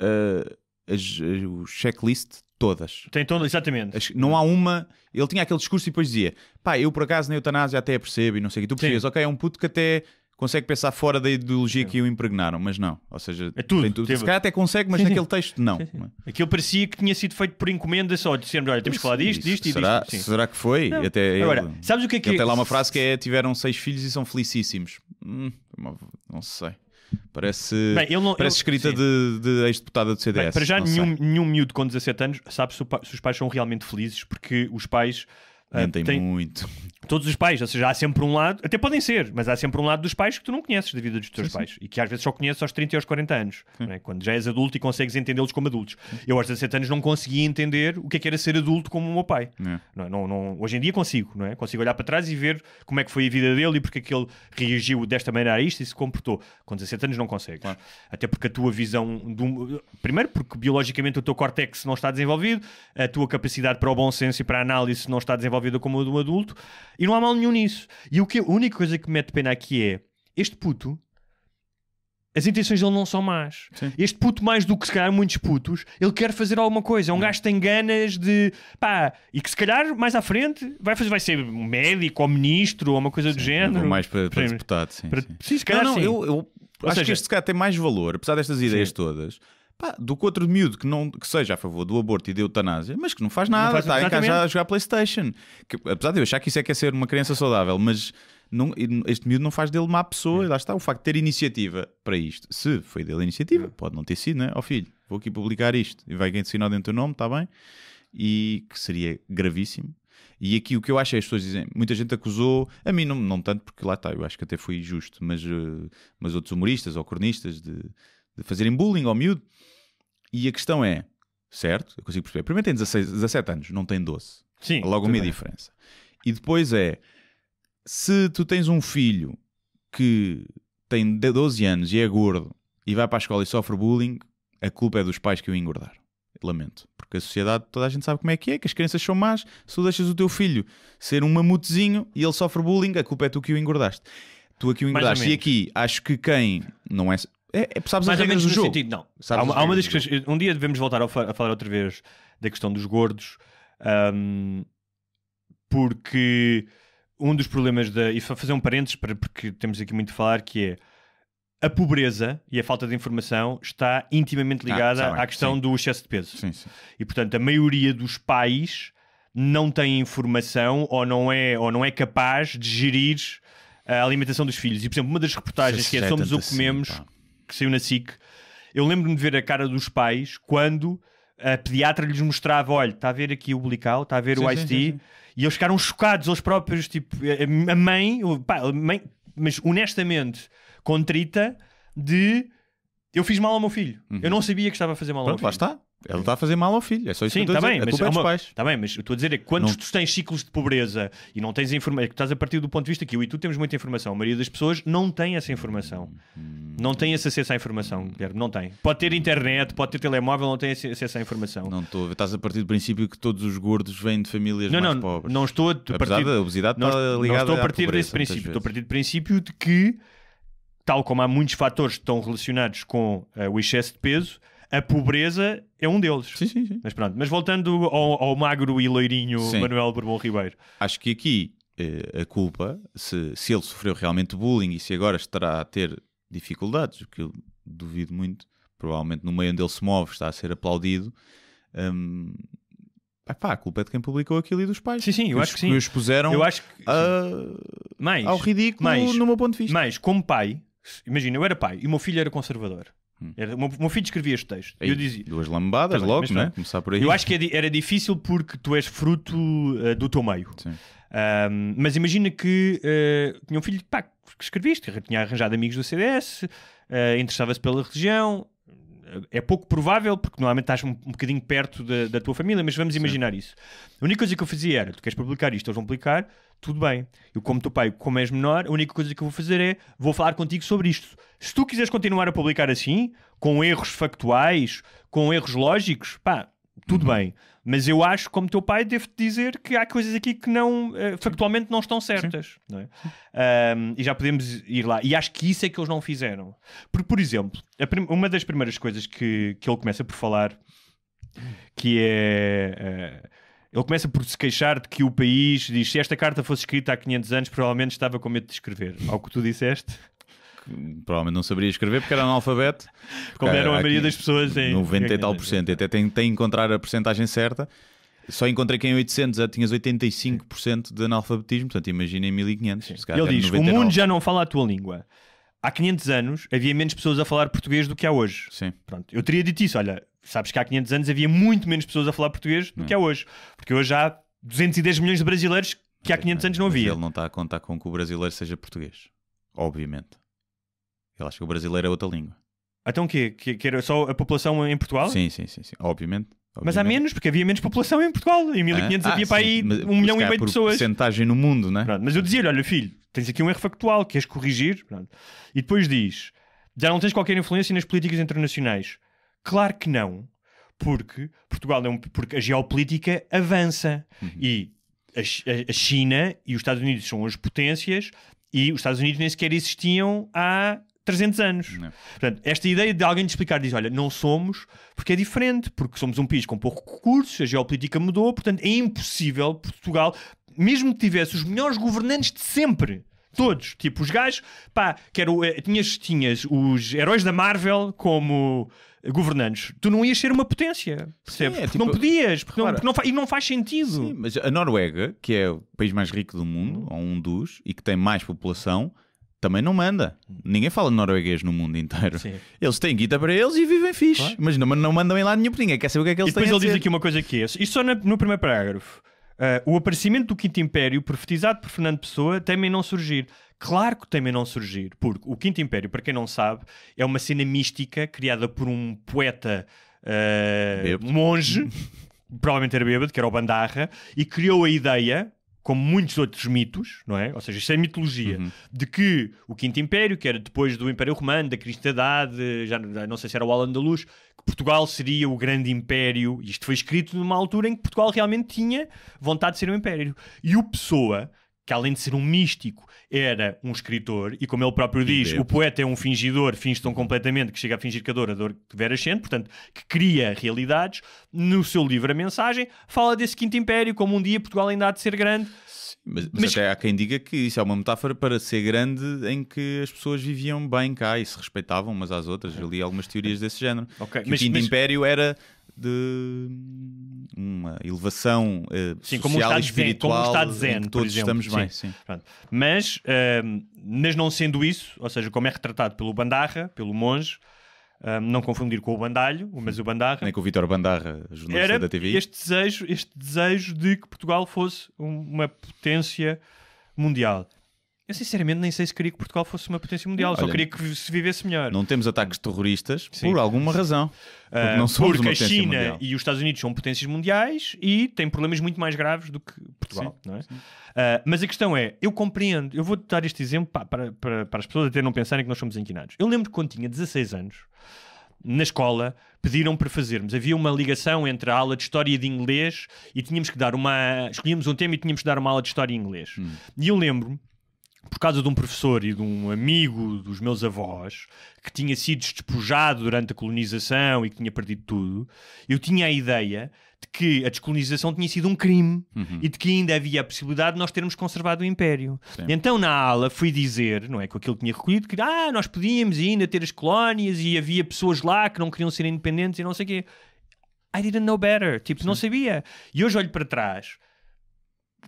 uh, as, as, o checklist todas. Tem todas, exatamente. As, não há uma. Ele tinha aquele discurso e depois dizia: pá, eu por acaso na eutanásia até percebo e não sei o que. Tu percebes, ok, é um puto que até consegue pensar fora da ideologia que o impregnaram, mas não. Ou seja, é tudo. tudo. Se calhar até consegue, mas sim, naquele texto não. Sim, Aquilo parecia que tinha sido feito por encomenda só. Dissemos, olha, temos que falar disto, disto será, e disto. Será que foi? Até Agora, ele, sabes o que é que Tem lá uma frase que é: tiveram seis filhos e são felicíssimos. Hum, não sei. Parece, Bem, não, parece ele, escrita sim. de, de ex-deputada do CDS. Bem, para já, nenhum, nenhum miúdo com 17 anos sabe se, o, se, os pais são realmente felizes, porque os pais ah, Mentem tem... muito. Todos os pais, ou seja, há sempre um lado, até podem ser, mas há sempre um lado dos pais que tu não conheces da vida dos teus sim, pais sim. e que às vezes só conheces aos 30 e aos 40 anos, né? quando já és adulto e consegues entendê-los como adultos. Sim. Eu aos 17 anos não conseguia entender o que é que era ser adulto como o meu pai. É. Não, é? não, não, hoje em dia consigo, não é? Consigo olhar para trás e ver como é que foi a vida dele e porque é que ele reagiu desta maneira a isto e se comportou. Com 17 anos não consegues. Claro. Até porque a tua visão. Do... Primeiro, porque biologicamente o teu córtex não está desenvolvido, a tua capacidade para o bom senso e para a análise não está desenvolvida vida como a de um adulto, e não há mal nenhum nisso. E o que, a única coisa que me mete pena aqui é este puto. As intenções dele não são más. Sim. Este puto, mais do que se calhar muitos putos, ele quer fazer alguma coisa. É um hum. gajo que tem ganas de. pá, e que se calhar mais à frente vai, fazer, vai ser médico ou ministro ou uma coisa sim, do género. Mais para, para deputado, sim. Para, sim. sim se calhar não, não, eu, eu acho seja, que este cara tem mais valor, apesar destas ideias todas. Pá, do que outro miúdo que, não, que seja a favor do aborto e da eutanásia, mas que não faz nada, está em casa a jogar Playstation. Que, apesar de eu achar que isso é que é ser uma criança saudável, mas não, este miúdo não faz dele má pessoa, é. e lá está, o facto de ter iniciativa para isto. Se foi dele a iniciativa, é. pode não ter sido, né? Ó oh, filho, vou aqui publicar isto e vai quem sinal dentro do nome, está bem? E que seria gravíssimo. E aqui o que eu acho é as pessoas dizem, muita gente acusou, a mim não, não tanto, porque lá está, eu acho que até fui justo, mas, eh, mas outros humoristas ou cronistas de de fazerem bullying ao miúdo. E a questão é, certo, eu consigo perceber. Primeiro tem 16, 17 anos, não tem 12. Sim. É logo uma diferença. E depois é, se tu tens um filho que tem 12 anos e é gordo e vai para a escola e sofre bullying, a culpa é dos pais que o engordaram. Lamento. Porque a sociedade, toda a gente sabe como é que é, que as crianças são más. Se tu deixas o teu filho ser um mamutezinho e ele sofre bullying, a culpa é tu que o engordaste. Tu aqui o engordaste. E aqui, acho que quem não é. É, é, sabes Mais as regras do jogo. Sentido, não. Sabes há uma, há uma das questões, um dia devemos voltar a, a, falar outra vez da questão dos gordos, um, porque um dos problemas da. E fazer um parênteses, para, porque temos aqui muito a falar, que é a pobreza e a falta de informação está intimamente ah, ligada ah, à questão sim. do excesso de peso. Sim, sim. E portanto, a maioria dos pais não tem informação ou não é, ou não é capaz de gerir a alimentação dos filhos. E por exemplo, uma das reportagens é que é Somos o que Comemos que saiu na SIC, eu lembro-me de ver a cara dos pais quando a pediatra lhes mostrava: olha, está a ver aqui o Blical, está a ver sim, o ice e eles ficaram chocados, eles próprios, tipo, a mãe, pá, a mãe mas honestamente, contrita de eu fiz mal ao meu filho, uhum. eu não sabia que estava a fazer mal Pronto, ao meu filho. lá está. Ele está a fazer mal ao filho, é só isso Sim, que eu estou tá bem, a dizer. Mas, culpa é uma... Está bem, mas eu estou a dizer é que quando não... tu tens ciclos de pobreza e não tens informação, é estás a partir do ponto de vista que eu e tu temos muita informação, a maioria das pessoas não tem essa informação. Não tem esse acesso à informação, Guilherme, não tem. Pode ter internet, pode ter telemóvel, não tem acesso à informação. Não estou, estás a partir do princípio que todos os gordos vêm de famílias não, mais não, pobres. Não, estou a partir... Apesar da obesidade não, tá está ligada não estou a partir pobreza, desse princípio, estou a partir do princípio de que, tal como há muitos fatores que estão relacionados com uh, o excesso de peso a pobreza é um deles. Sim, sim, sim. Mas pronto, mas voltando ao, ao magro e leirinho sim. Manuel Bourbon Ribeiro. Acho que aqui eh, a culpa, se, se ele sofreu realmente bullying e se agora estará a ter dificuldades, o que eu duvido muito, provavelmente no meio onde ele se move está a ser aplaudido. Hum, epá, a culpa é de quem publicou aquilo e dos pais. Sim, sim, eu acho que sim. Que os puseram eu acho que, a... mais, ao ridículo, mais, no meu ponto de vista. Mas, como pai, imagina, eu era pai e o meu filho era conservador. Hum. Era, o, meu, o meu filho escrevia este texto. Aí, eu dizia, duas lambadas tá logo, né? Começar por aí. Eu acho que é era difícil porque tu és fruto uh, do teu meio. Um, mas imagina que uh, tinha um filho pá, que escreviste, que tinha arranjado amigos do CDS, uh, eh, interessava-se pela religião. É pouco provável, porque normalmente estás um, um bocadinho perto da, da, tua família, mas vamos imaginar Sim. isso. A única coisa que eu fazia era: tu queres publicar isto, eles vão publicar, tudo bem. Eu, como teu pai, como és menor, a única coisa que eu vou fazer é vou falar contigo sobre isto. Se tu quiseres continuar a publicar assim, com erros factuais, com erros lógicos, pá, tudo uhum. bem. Mas eu acho, como teu pai, devo-te dizer que há coisas aqui que não, eh, factualmente não estão certas. Não é? um, e já podemos ir lá. E acho que isso é que eles não fizeram. Porque, por exemplo, uma das primeiras coisas que, que ele começa por falar, que é. Uh, ele começa por se queixar de que o país diz se esta carta fosse escrita há 500 anos, provavelmente estava com medo de escrever. Ao que tu disseste. Provavelmente não saberia escrever porque era analfabeto. Como era a maioria das pessoas. Em 90 e tal por cento. Até tem, tem encontrar a porcentagem certa. Só encontrei que em 800 já tinhas 85% de analfabetismo, portanto imagina em 1500. Ele diz: 99. O mundo já não fala a tua língua. Há 500 anos havia menos pessoas a falar português do que há hoje. Sim. Pronto, eu teria dito isso: olha, sabes que há 500 anos havia muito menos pessoas a falar português do hum. que há é hoje. Porque hoje há 210 milhões de brasileiros que há 500 anos não havia. Mas ele não está a contar com que o brasileiro seja português. Obviamente. Ele acha que o brasileiro é outra língua. Então o quê? Que, que era só a população em Portugal? Sim, sim, sim. sim. Obviamente. Obviamente. Mas há menos, porque havia menos população em Portugal. Em 1500 ah, havia sim, ah, para aí mas, um milhão e meio de pessoas. porcentagem no mundo, né? Pronto, mas eu dizia-lhe: olha, filho, tens aqui um erro factual, queres corrigir? Pronto. E depois diz: já não tens qualquer influência nas políticas internacionais. Claro que não, porque Portugal é um, porque a geopolítica avança uhum. e a, a, China e os Estados Unidos são as potências e os Estados Unidos nem sequer existiam há 300 anos. Não. Portanto, esta ideia de alguém te explicar, diz, olha, não somos, porque é diferente, porque somos um país com pouco recursos, a geopolítica mudou, portanto é impossível Portugal, mesmo que tivesse os melhores governantes de sempre, todos. Tipo, os gajos, pá, que era, eh, tinhas, tinhas os heróis da Marvel como governantes, tu não ias ser uma potência, percebes? Sim, é, tipo, não podias, porque claro. não, não, e não faz sentido. Sim, mas a Noruega, que é o país mais rico do mundo, ou um dos, e que tem mais população, também não manda. Ninguém fala norueguês no mundo inteiro. Sim. Eles têm guita para eles e vivem fixe, claro. mas não, não mandam em lá nenhum, porque ninguém quer saber o que é que eles e têm. Depois ele dizer. diz aqui uma coisa que é: isto só no primeiro parágrafo. Uh, o aparecimento do Quinto Império, profetizado por Fernando Pessoa, temem não surgir. Claro que temem não surgir, porque o Quinto Império, para quem não sabe, é uma cena mística criada por um poeta uh, monge, provavelmente era bêbado, que era o Bandarra, e criou a ideia, como muitos outros mitos, não é? Ou seja, isto é mitologia, uhum. de que o Quinto Império, que era depois do Império Romano, da Cristandade, já não sei se era o Al-Andalus, que Portugal seria o grande império, isto foi escrito numa altura em que Portugal realmente tinha vontade de ser um império. E o Pessoa, que além de ser um místico, era um escritor, e como ele próprio diz, o poeta é um fingidor, finge tão completamente que chega a fingir que a dor, a dor que vera sendo, portanto, que cria realidades. No seu livro A Mensagem, fala desse quinto império, como um dia Portugal ainda há de ser grande. Sim, mas, mas, mas até há quem diga que isso é uma metáfora para ser grande em que as pessoas viviam bem cá e se respeitavam umas às outras. Eu li algumas teorias desse género. Okay, que mas, o quinto império era de hum, uma elevação uh, sim, social como um estado espiritual, zen, como está dizendo todos estamos bem. Sim, sim. Mas, uh, mas não sendo isso, ou seja, como é retratado pelo Bandarra, pelo monge, um, não confundir com o Bandalho, mas o Bandarra. Nem com o Vitor Bandarra, jornalista era da TV. Este desejo, este desejo de que Portugal fosse uma potência mundial. Eu sinceramente nem sei se queria que Portugal fosse uma potência mundial, Olha, só queria que se vivesse melhor. Não temos ataques terroristas Sim. por alguma razão. Porque, ah, não somos porque a China mundial. e os Estados Unidos são potências mundiais e têm problemas muito mais graves do que Portugal. Sim, não é? Uh, mas a questão é, eu compreendo, eu vou dar este exemplo para, para, para as pessoas até não pensarem que nós somos inquinados. Eu lembro que quando tinha 16 anos, na escola, pediram para fazermos. Havia uma ligação entre a aula de História de Inglês e tínhamos que dar uma... Escolhíamos um tema e tínhamos que dar uma aula de História em Inglês. Hum. E eu lembro-me por causa de um professor e de um amigo dos meus avós, que tinha sido despojado durante a colonização e que tinha perdido tudo, eu tinha a ideia de que a descolonização tinha sido um crime uhum. e de que ainda havia a possibilidade de nós termos conservado o Império. Sim. Então, na ala, fui dizer, não é, com aquilo que tinha recolhido, que ah, nós podíamos ainda ter as colónias e havia pessoas lá que não queriam ser independentes e não sei o quê. I didn't know better. Tipo, Sim. não sabia. E hoje olho para trás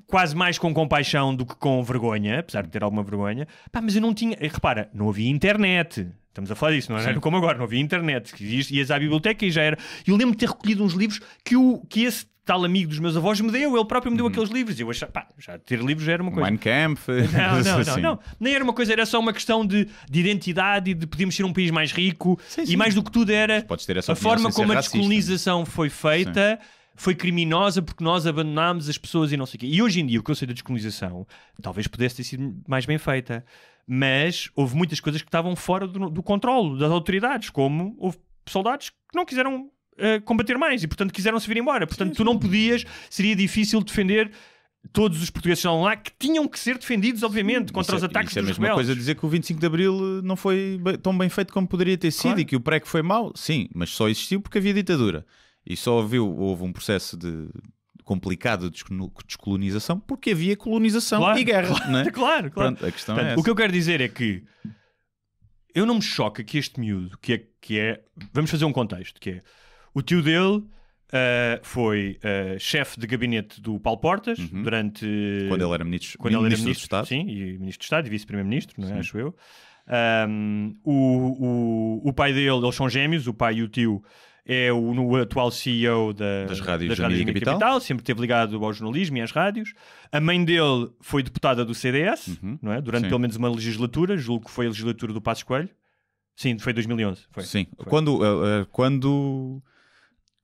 quase mais com compaixão do que com vergonha, apesar de ter alguma vergonha. Pá, mas eu não tinha. Eh, repara, não havia internet. Estamos a falar disso, não era como agora, não havia internet. Ias à biblioteca e já era. Eu lembro de ter recolhido uns livros que, o, que esse tal amigo dos meus avós me deu, ele próprio me deu uhum. aqueles livros. Eu achava, pá, já ter livros já era uma coisa. Mein Kampf. Não, não, assim. não, não, Nem era uma coisa, era só uma questão de, de identidade e de podíamos ser um país mais rico. Sim, sim. E mais do que tudo era a forma como a né? descolonização foi feita. Sim foi criminosa porque nós abandonámos as pessoas e não sei o quê. E hoje em dia o que eu sei da descolonização talvez pudesse ter sido mais bem feita, mas houve muitas coisas que estavam fora do, do controle das autoridades, como houve soldados que não quiseram uh, combater mais e, portanto, quiseram se vir embora. Portanto, sim, tu não podias, seria difícil defender todos os portugueses que estavam lá, que tinham que ser defendidos, obviamente, contra isso os é- ataques isso é, é dos rebeldes. É a mesma coisa dizer que o 25 de Abril eh, não foi bem, tão bem feito como poderia ter sido claro. e que o pré que foi mau. Sim, mas só existiu porque havia ditadura. E só viu, houve um processo de complicado de descolonização porque havia colonização claro, e guerra. Claro, é? claro. claro. Pronto, é Portanto, é o que eu quero dizer é que eu não me choca que este miúdo, que é, que é vamos fazer um contexto, que é o tio dele uh, foi uh, chefe de gabinete do Paulo Portas uhum. durante... Quando ele era ministro, quando ele era ministro, do Estado. Sim, e ministro de Estado e vice-primeiro-ministro, não é? acho eu. Um, o, o, o pai dele, eles são gêmeos, o pai e o tio é o, no atual CEO da, das rádios, da Capital. Capital. sempre esteve ligado ao jornalismo e às rádios. A mãe dele foi deputada do CDS, uhum. não é? durante Sim. pelo menos uma legislatura, julgo que foi a legislatura do Passo Coelho. Sim, foi 2011. Foi. Sim, foi. quando... Uh, quando...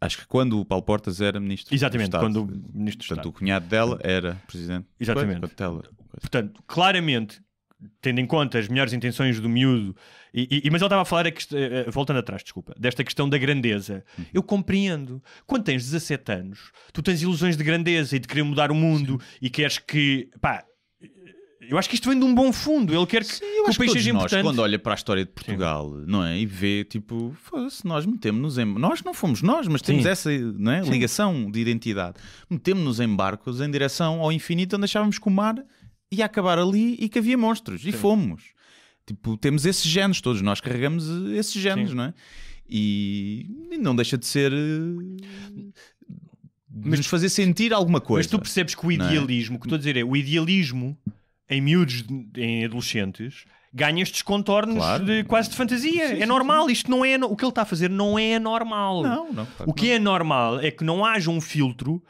Acho que quando o Paulo Portas era ministro Exatamente, do Estado. quando o ministro Portanto, Estado. o cunhado dela era presidente. Exatamente. Portanto, claramente tendo em conta as melhores intenções do miúdo, e, e mas ele estava a falar, a quest... Eh, eh, voltando atrás, desculpa, desta questão da grandeza. Uhum. Eu compreendo. Quando tens 17 anos, tu tens ilusões de grandeza e de querer mudar o mundo Sim. e queres que, pá, eu acho que isto vem de um bom fundo. Ele quer que, Sim, eu que o país seja nós, importante. Quando olha para a história de Portugal, Sim. não é, e vê tipo, se nós metemos-nos em nós não fomos nós, mas temos Sim. essa é? ligação de identidade. Metemos-nos em barcos em direção ao infinito, onde achávamos que o mar ia acabar ali e que havia monstros. E fomos. Tipo, temos esses genes todos, nós carregamos esses genes, Sim. não é? E, e não deixa de ser. Eh, de mas, nos fazer sentir alguma coisa. Mas tu percebes que o é? idealismo, é? que estou a dizer é, o idealismo em miúdos, em adolescentes, ganha estes contornos claro. de, quase de fantasia. Sim, é sim, normal, sim. isto não é. O que ele está a fazer não é normal. Não, não, claro, o que não. é normal é que não haja um filtro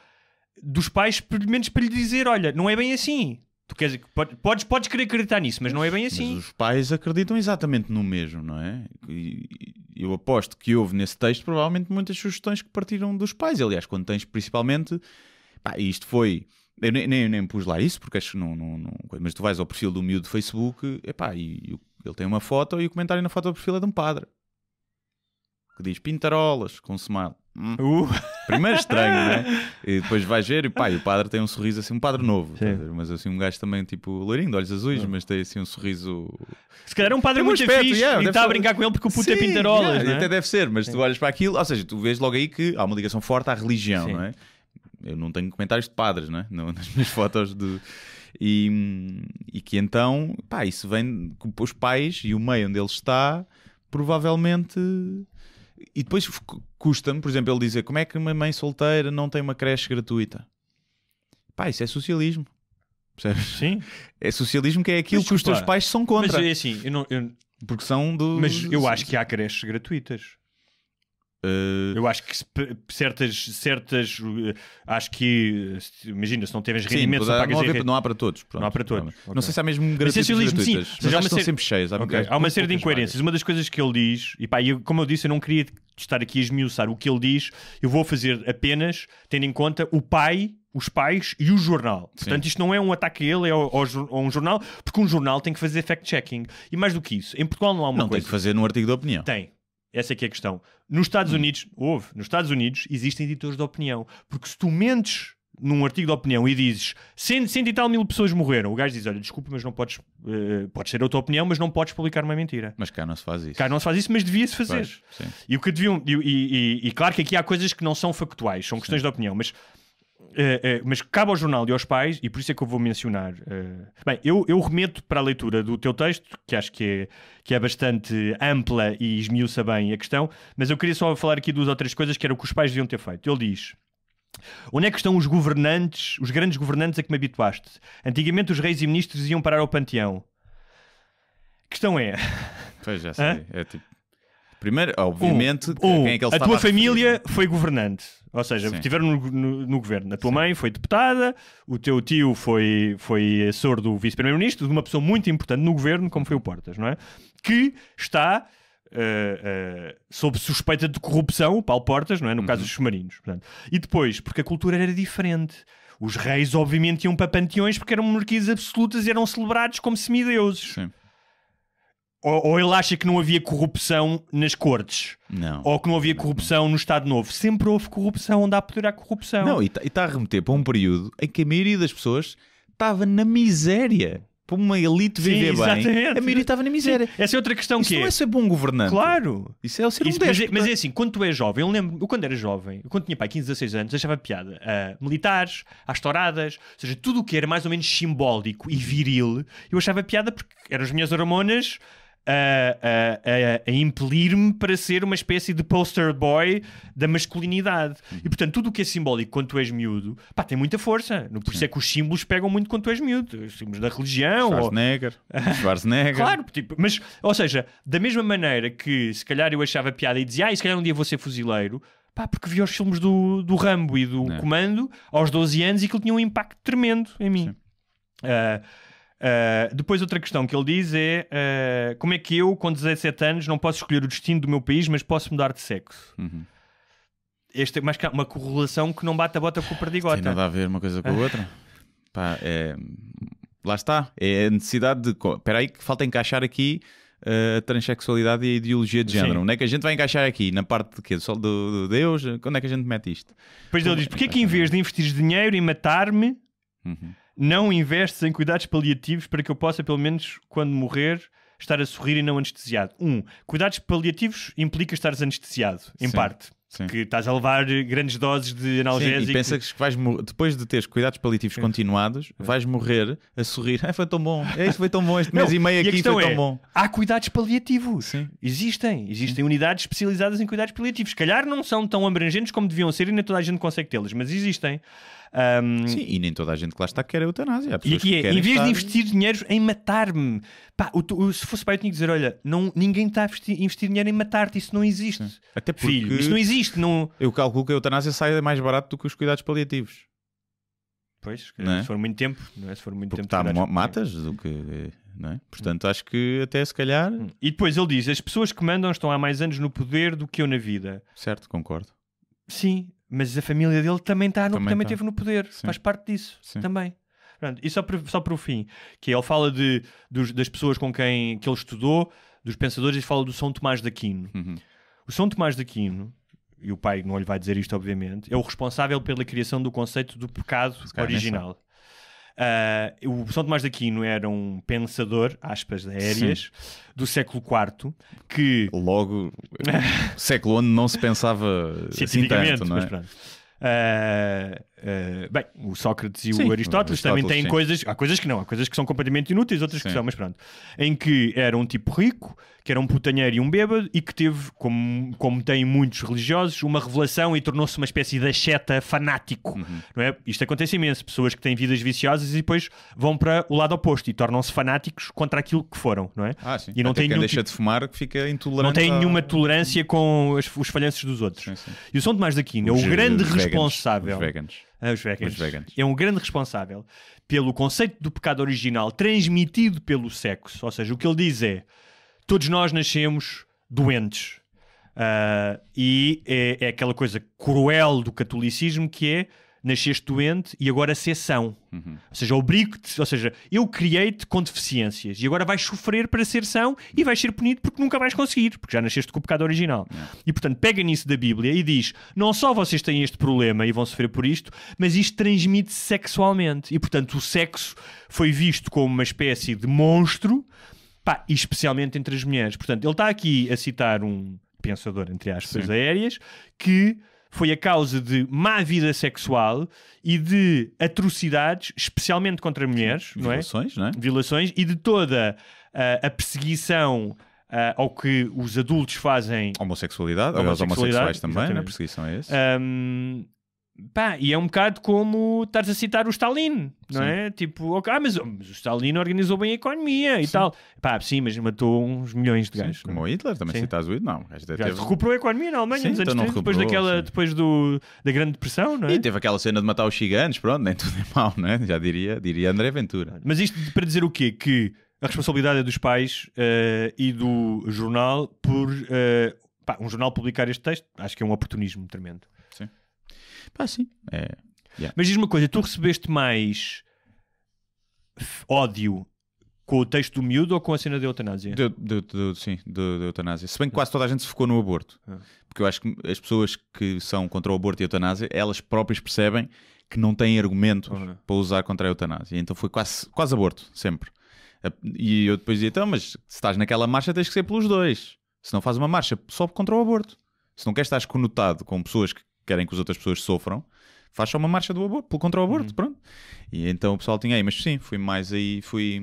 dos pais, pelo menos para lhe dizer: olha, não é bem assim. Tu queres, podes, podes querer acreditar nisso, mas não é bem assim. Mas os pais acreditam exatamente no mesmo, não é? eu aposto que houve nesse texto provavelmente muitas sugestões que partiram dos pais. Aliás, quando tens principalmente. Pá, isto foi. Eu nem, nem, nem pus lá isso, porque acho que não, não, não, Mas tu vais ao perfil do miúdo do Facebook, epá, e, ele tem uma foto e o comentário na foto do perfil é de um padre que diz pintarolas com smile. Hum. Uh. Primeiro estranho, né? E depois vais ver e pá, e o padre tem um sorriso assim, um padre novo, tá mas assim, um gajo também tipo loirinho, de olhos azuis, mas tem assim um sorriso. Se calhar é um padre muito um aspecto, fixe yeah, e está ser... a brincar com ele porque o puto é Sim, é pintarolas. Yeah, né? Até deve ser, mas tu olhas para aquilo, ou seja, tu vês logo aí que há uma ligação forte à religião, Sim. não é? Eu não tenho comentários de padres, não é? Nas minhas fotos de. E, e que então, pá, isso vem. Os pais e o meio onde ele está, provavelmente e depois custa-me, por exemplo, ele dizer como é que uma mãe solteira não tem uma creche gratuita? Pá, isso é socialismo. Percebes? Sim. É socialismo que é aquilo mas, que os teus pais são contra. Mas é assim, eu não, eu... Porque são do. Mas eu acho que há creches gratuitas. Uh... Eu acho que certas, certas eh, acho que imagina, se não tiveres rendimentos, sim, não, pagas não, não há para todos. Pronto, não há para todos. Não okay. sei se há mesmo é gratuitas gratuitas, sim, há uma estão ser... sempre cheias. Há, okay. há uma série de incoerências. Uma das coisas que ele diz, e pá, eu, como eu disse, eu não queria estar aqui a esmiuçar o que ele diz, eu vou fazer apenas tendo em conta o pai os pais e o jornal. Portanto, Sim. isto não é um ataque a ele, é ao, ao, a um jornal, porque um jornal tem que fazer fact-checking. E mais do que isso, em Portugal não há uma não, coisa... Não, tem que fazer num artigo de opinião. Tem. Essa é que é a questão. Nos Estados Unidos, houve, nos Estados Unidos existem editores de opinião. Porque se tu mentes num artigo de opinião e dizes cento, cento e tal mil pessoas morreram, o gajo diz: Olha, desculpa, mas não podes, uh, podes ser a tua opinião, mas não podes publicar uma mentira. Mas cá não se faz isso. Cá não se faz isso, mas devia-se fazer. Pois, e o que deviam. E, e, e, e, claro que aqui há coisas que não são factuais, são questões sim. de opinião, mas eh, eh, mas cabe ao jornal e aos pais, e por isso é que eu vou mencionar. Eh, bem, eu, eu remeto para a leitura do teu texto, que acho que é, que é bastante ampla e esmiuça bem a questão, mas eu queria só falar aqui duas ou três coisas que era o que os pais deviam ter feito. Ele diz. Onde é que estão os governantes, os grandes governantes a que me habituaste? Antigamente os reis e ministros iam parar ao panteão. A questão é. Pois já sei. Hã? É tipo Primeiro, obviamente, um, um, quem é que ele A tua a família foi governante. Ou seja, Sim. estiveram no, no, no, governo. A tua Sim. mãe foi deputada, o teu tio foi, foi assessor do vice-primeiro-ministro, de uma pessoa muito importante no governo, como foi o Portas, não é? Que está uh, uh, sob suspeita de corrupção, o Paulo Portas, não é? No uhum. caso dos submarinos. Portanto. E depois, porque a cultura era diferente. Os reis, obviamente, iam para panteões porque eram monarquias absolutas e eram celebrados como semideuses. Sim ou, ou ele acha que não havia corrupção nas cortes, não, ou que não havia corrupção no Estado Novo. Sempre houve corrupção, onde há poder há corrupção. Não, e está tá a remeter para um período em que a maioria das pessoas estava na miséria. Para uma elite viver bem. bem, a maioria estava na miséria. Sim. Essa é outra questão que é. Isso não é ser bom governante. Claro. Isso é o ser Isso, um mas, é- mas é assim, quando tu és jovem, eu lembro, eu quando era jovem, eu quando tinha pai 15, 16 anos, achava piada a uh, militares, às touradas, ou seja, tudo o que era mais ou menos simbólico e viril, eu achava piada porque eram as minhas hormonas a, a, a, impelir-me para ser uma espécie de poster boy da masculinidade. E portanto, tudo o que é simbólico quando tu és miúdo, pá, tem muita força. Por isso é que os símbolos pegam muito quando tu és miúdo. Os símbolos da religião. Schwarzenegger. Ou... Schwarzenegger. claro, tipo, mas, ou seja, da mesma maneira que se calhar eu achava piada e dizia, ah, se calhar um dia vou ser fuzileiro. Pá, porque vi os filmes do, do Rambo e do é. Comando aos 12 anos e que tinha um impacto tremendo em mim. Uh, ah, depois, outra questão que ele diz é: uh, como é que eu, com 17 anos, não posso escolher o destino do meu país, mas posso mudar de sexo? Uhum. Este é mais que uma correlação que não bate a bota com o perdigota. Tem nada a ver uma coisa com a ah. outra. Pá, é... Lá está. É a necessidade de. Espera aí, que falta encaixar aqui a transexualidade e a ideologia de género. Sim. Onde é que a gente vai encaixar aqui? Na parte de quê? Do, sol de Deus? Quando é que a gente mete isto? Pois ele diz: porquê é que em vez de investir dinheiro e matar-me. Uhum não investes em cuidados paliativos para que eu possa, pelo menos quando morrer, estar a sorrir e não anestesiado. Um, cuidados paliativos implica estares anestesiado, em Sim. parte. Sim. que estás a levar grandes doses de analgésico. Sim, e pensa que vais depois de teres cuidados paliativos continuados, vais morrer a sorrir. Ah, foi tão bom, é isso foi tão bom, este mês não, e meio aqui e foi é, tão bom. Há cuidados paliativos, Sim. existem, existem Sim. unidades especializadas em cuidados paliativos. Calhar não são tão abrangentes como deviam ser e nem toda a gente consegue tê las mas existem. Um... Sim, e nem toda a gente que lá está quer a eutanásia. E aqui é, que em vez estar... de investir dinheiro em matar-me, pá, o, o, se fosse pai eu tinha que dizer: olha, não, ninguém está a investir, investir dinheiro em matar-te, isso não existe. Sim. Até porque Filho, isso não existe. Não... Eu calculo que a eutanásia sai mais barato do que os cuidados paliativos. Pois, é? se for muito tempo, não é? Se for muito Porque tempo. Tá, cuidados, é. matas do que. Não é? Portanto, acho que até se calhar. Hum. E depois ele diz: as pessoas que mandam estão há mais anos no poder do que eu na vida. Certo, concordo. Sim, mas a família dele também, está no, também, também tá. teve no poder, Sim. faz parte disso Sim. também. Pronto. E só para, só para o fim, que ele fala de, dos, das pessoas com quem que ele estudou, dos pensadores, ele fala do São Tomás de Aquino. Uhum. O São Tomás de Aquino, e o pai não lhe vai dizer isto, obviamente, é o responsável pela criação do conceito do pecado original. Uh, o São Tomás de Aquino era um pensador, aspas aéreas, Sim. do século IV, que... Logo, século onde não se pensava assim tanto, não é? mas pronto. Uh, Uh, bem, o Sócrates e sim, o Aristóteles também têm coisas. Há coisas que não, há coisas que são completamente inúteis, outras sim. que são, mas pronto. Em que era um tipo rico, que era um putanheiro e um bêbado, e que teve, como, como tem muitos religiosos, uma revelação e tornou-se uma espécie de acheta fanático. Uhum. Não é? Isto acontece imenso. Pessoas que têm vidas viciosas e depois vão para o lado oposto e tornam-se fanáticos contra aquilo que foram, não é? Ah, sim. E não Até tem quem deixa tipo... de fumar que fica intolerante. Não tem nenhuma tolerância com as, os falhanços dos outros. E o São Tomás da Quina é o grande responsável. Os veganos ah, os vegans. os vegans. É um grande responsável pelo conceito do pecado original transmitido pelo sexo. Ou seja, o que ele diz é: todos nós nascemos doentes. Uh, e é, é, aquela coisa cruel do catolicismo que é nasceste doente e agora ser são. Uhum. Ou seja, obrigo-te, ou seja, eu criei-te com deficiências e agora vais sofrer para ser são e vais ser punido porque nunca vais conseguir, porque já nasceste com o pecado original. Uhum. E portanto, pega nisso da Bíblia e diz: não só vocês têm este problema e vão sofrer por isto, mas isto transmite-se sexualmente. E portanto, o sexo foi visto como uma espécie de monstro, pá, e especialmente entre as mulheres. Portanto, ele está aqui a citar um pensador, entre aspas, Sim. aéreas, que foi a causa de má vida sexual e de atrocidades, especialmente contra mulheres, violações, não é? não é? Violações e de toda uh, a perseguição uh, ao que os adultos fazem. Homossexualidade, homossexualidade aos homossexuais também, é? a perseguição é essa. Um, Pá, e é um bocado como estás a citar o Stalin, não sim. é? Tipo, okay, ah, mas, mas, o Stalin organizou bem a economia e sim. tal. Pá, sim, mas matou uns milhões de gajos. como o é? Hitler, também citas o Hitler, não. Teve... Recuperou a economia na Alemanha nos anos 30, então depois, daquela, depois do, da Grande Depressão, não é? E teve aquela cena de matar os gigantes, pronto, nem tudo é mau, não é? Já diria, diria André Ventura. Mas isto para dizer o quê? Que a responsabilidade é dos pais uh, e do jornal por... Uh, pá, um jornal publicar este texto, acho que é um oportunismo tremendo. Pá, tipo, ah, sim. É, yeah. Mas diz uma coisa, tu recebeste mais ódio com o texto do miúdo ou com a cena da eutanásia? De, de, de, sim, da eutanásia. Se bem que quase toda a gente se focou no aborto. É. Porque eu acho que as pessoas que são contra o aborto e a eutanásia, elas próprias percebem que não têm argumentos para usar contra a eutanásia. Então foi quase, quase aborto, sempre. E eu depois dizia, então, mas se estás naquela marcha tens que ser pelos dois. Se não faz uma marcha, só contra o aborto. Se não queres estar conotado com pessoas que querem que as outras pessoas sofram, faz só uma marcha do aborto, contra o aborto, uhum. pronto. E então o pessoal tinha aí, mas sim, fui mais aí, fui.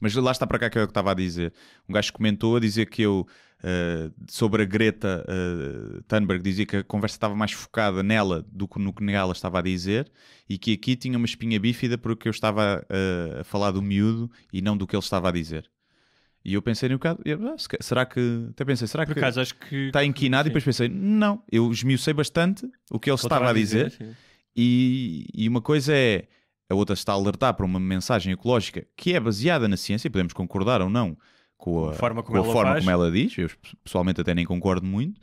Mas lá está para cá que é eu que estava a dizer. Um gajo comentou a dizer que eu, uh, sobre a Greta uh, Thunberg, dizia que a conversa estava mais focada nela do que no que ela estava a dizer e que aqui tinha uma espinha bífida porque eu estava uh, a falar do miúdo e não do que ele estava a dizer. E eu pensei um bocado, ah, será que. Até pensei, será que. acho que. Está inquinado sim. e depois pensei, não, eu esmiucei bastante o que ele estava a dizer. dizer e, e uma coisa é. A outra está a alertar para uma mensagem ecológica que é baseada na ciência, e podemos concordar ou não com a forma como, com a ela, forma como ela diz. Eu pessoalmente até nem concordo muito.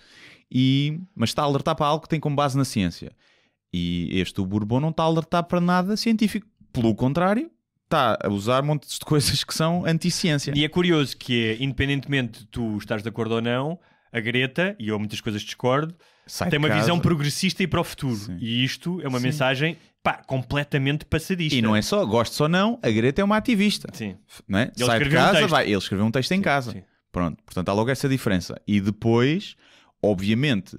E, mas está a alertar para algo que tem como base na ciência. E este o Bourbon não está a alertar para nada científico. Pelo contrário, está a usar montes de coisas que são anti-ciência. E é curioso que independentemente de tu estás de acordo ou não, a Greta, e eu muitas coisas discordo, Sai tem uma casa. visão progressista e para o futuro. Sim. E isto é uma Sim. mensagem pá, completamente passadista. E não é só, gosto ou não, a Greta é uma ativista. Sim. Não é? Sai de casa, um vai. Ele escreveu um texto em Sim. casa. Pronto, portanto há logo essa diferença. E depois, obviamente,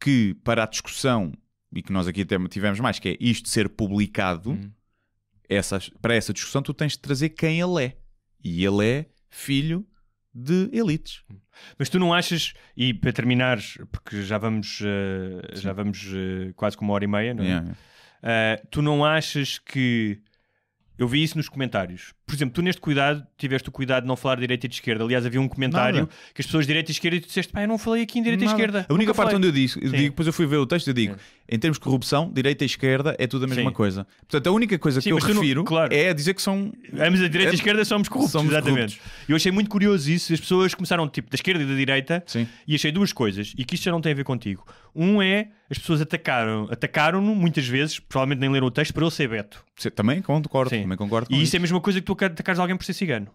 que para a discussão, e que nós aqui até tivemos mais, que é isto ser publicado. Hum essas, para essa discussão tu tens de trazer quem ele é. E ele é filho de elites. Mas tu não achas, e para terminar, porque já vamos, uh, já vamos uh, quase com uma hora e meia, não é? Yeah, Uh, tu não achas que. Eu vi isso nos comentários. Por exemplo, tu neste cuidado tiveste o cuidado de não falar de direita e de esquerda. Aliás, havia um comentário Nada. que as pessoas de direita e de esquerda e tu disseste, pá, eu não falei aqui em direita Nada. e esquerda. A única parte falei. onde eu disse, eu digo, depois eu fui ver o texto, eu digo, é em termos de corrupção, direita e esquerda é tudo a mesma Sim. coisa. Portanto, a única coisa Sim, que eu refiro não, claro. é a dizer que são. Ambos a direita é... e a esquerda somos corruptos. Somos exatamente. Corruptos. Eu achei muito curioso isso. As pessoas começaram tipo da esquerda e da direita Sim. e achei duas coisas, e que isto já não tem a ver contigo. Um é as pessoas atacaram-no atacaram muitas vezes, provavelmente nem leram o texto, para ele ser Beto. Também concordo, Sim. também concordo. e isso, isso é a mesma coisa que tu atacares alguém por ser cigano.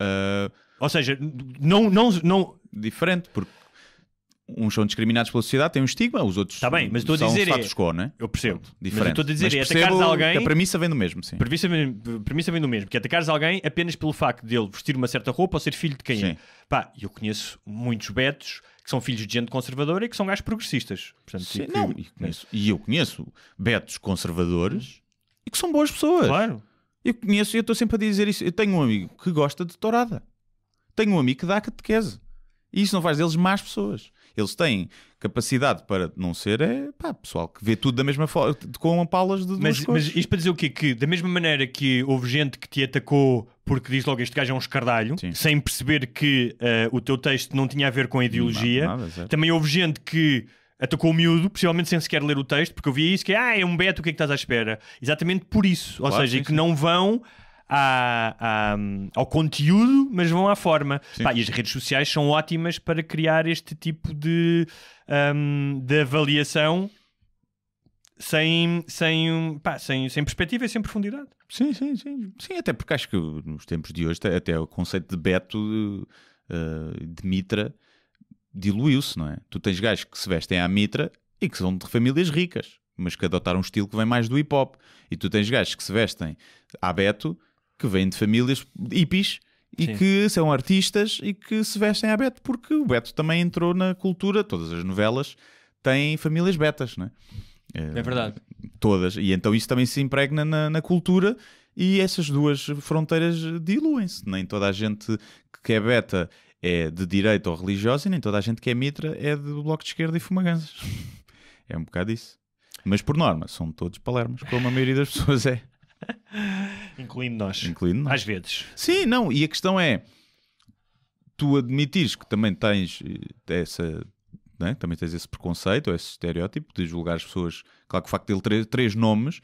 Uh... Ou seja, não, não, não. Diferente, porque uns são discriminados pela sociedade, têm um estigma, os outros tá bem, mas estou são a dizer, status é- quo, não é? Eu percebo. Diferente. Mas estou a dizer, mas é atacares alguém... A premissa vem do mesmo, sim. Premissa, premissa vem do mesmo, que é atacares alguém apenas pelo facto de ele vestir uma certa roupa ou ser filho de quem é. sim. é. Pá, eu conheço muitos betos que são filhos de gente conservadora e que são gajos progressistas. Portanto, sim, não, eu, conheço, e eu conheço betos conservadores e que são boas pessoas. Claro. Eu conheço, eu estou sempre a dizer isso. Eu tenho um amigo que gosta de tourada. Tenho um amigo que dá catequese. E isso não faz deles más pessoas. Eles têm capacidade para não ser é, pá, pessoal que vê tudo da mesma forma, com palas de mas, Mas isto para dizer o quê? Que da mesma maneira que houve gente que te atacou porque diz logo este gajo é um escardalho, Sim. sem perceber que uh, o teu texto não tinha a ver com a ideologia, não, nada, também houve gente que atacou o miúdo, possivelmente sem sequer ler o texto, porque eu via isso que ah, é um Beto, o que é que estás à espera? Exatamente por isso. Ou seja, sim, que não vão à, à, ao conteúdo, mas vão à forma. Pá, e as redes sociais são ótimas para criar este tipo de, um, de avaliação sem, sem, pá, sem, sem perspectiva e sem profundidade. Sim, sim, sim. Sim, até porque acho que nos tempos de hoje até o conceito de Beto, de, eh, de Mitra, diluiu-se, não é? Tu tens gajos que se vestem à Mitra e que são de famílias ricas. Mas que adotaram um estilo que vem mais do hip hop. E tu tens gajos que se vestem à Beto que vêm de famílias hippies e Sim. que são artistas e que se vestem à Beto, porque o Beto também entrou na cultura, todas as novelas têm famílias betas, não é? Eh, é verdade. Todas. E então isso também se impregna na, na cultura e essas duas fronteiras diluem-se. Nem toda a gente que é beta é de direita ou religiosa e nem toda a gente que é mitra é do bloco de esquerda e fumaganças. é um bocado isso. Mas por norma, são todos palermas, como a maioria das pessoas é. Incluindo nós. Incluindo nós. Às vezes. Sim, não, e a questão é tu admitires que também tens eh, essa né? também tens esse preconceito, esse estereótipo de julgar as pessoas. Claro que o facto de ele ter três nomes,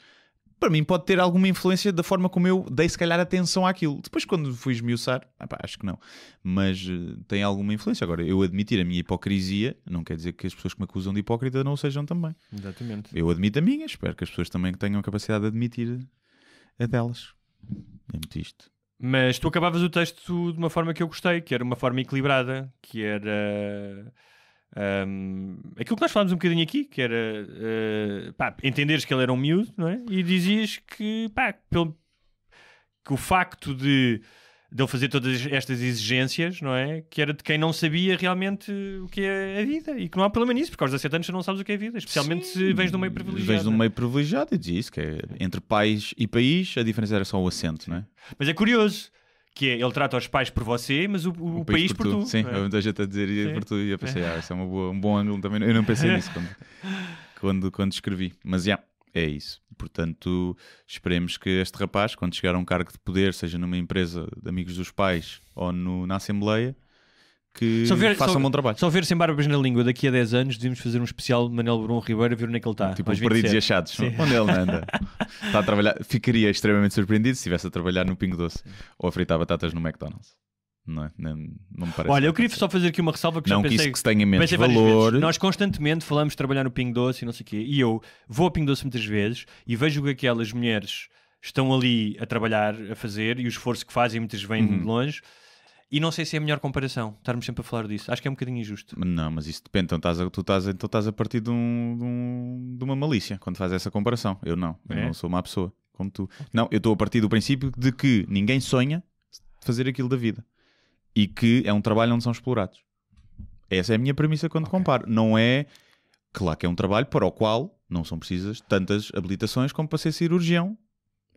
para mim, pode ter alguma influência da forma como eu dei, se calhar, atenção àquilo. Depois, quando fui esmiuçar, ah acho que não. Mas eh, tem alguma influência. Agora, eu admitir a minha hipocrisia não quer dizer que as pessoas que me acusam de hipócrita não o sejam também. Exatamente. Eu admito a minha, espero que as pessoas também tenham a capacidade de admitir a delas. É muito isto. Mas tu acabavas o texto de uma forma que eu gostei, que era uma forma equilibrada, que era. Um, aquilo que nós falámos um bocadinho aqui, que era uh, pá, entenderes que ele era um miúdo, não é? E dizias que, pá, pelo, que o facto de ele fazer todas estas exigências, não é? Que era de quem não sabia realmente o que é a vida e que não há problema nisso, porque aos 17 anos tu não sabes o que é a vida, especialmente Sim, se vens de um meio privilegiado. Vens de um é? meio privilegiado eu dizia isso, que é, entre pais e país a diferença era só o acento, não é? Mas é curioso. Que é, ele trata os pais por você, mas o, o, o país, país, por, tu. tu Sim, é? muita gente a dizer por tu. E eu pensei, é. ah, isso é boa, um bom ângulo também. Eu não pensei nisso quando, quando, quando escrevi. Mas, yeah, é isso. Portanto, esperemos que este rapaz, quando chegar a um cargo de poder, seja numa empresa de amigos dos pais ou no, na Assembleia, que só ver, faça só, um bom trabalho. Só ver sem barbas na língua daqui a 10 anos, devíamos fazer um especial de Manuel Bruno Ribeiro a ver onde é que ele está. Tipo, os perdidos e achados. Sim. Onde ele anda? está a trabalhar. Ficaria extremamente surpreendido se estivesse a trabalhar no Pingo Doce ou a fritar batatas no McDonald's. Não, é? não, não me parece. Olha, eu queria só fazer aqui uma ressalva que não já pensei. Que isso que se tenha menos valor. Nós constantemente falamos de trabalhar no ping Doce e não sei o quê. E eu vou a ping Doce muitas vezes e vejo é que aquelas mulheres estão ali a trabalhar, a fazer e o esforço que fazem muitas vêm uhum. de longe. E não sei se é a melhor comparação estarmos sempre a falar disso. Acho que é um bocadinho injusto. Não, mas isso depende. Então estás a, tu estás, então estás a partir de, um, de, um, de uma malícia quando fazes essa comparação. Eu não. Eu é. não sou uma pessoa como tu. Não, eu estou a partir do princípio de que ninguém sonha fazer aquilo da vida e que é um trabalho onde são explorados. Essa é a minha premissa quando okay. comparo. Não é. Claro que é um trabalho para o qual não são precisas tantas habilitações como para ser cirurgião.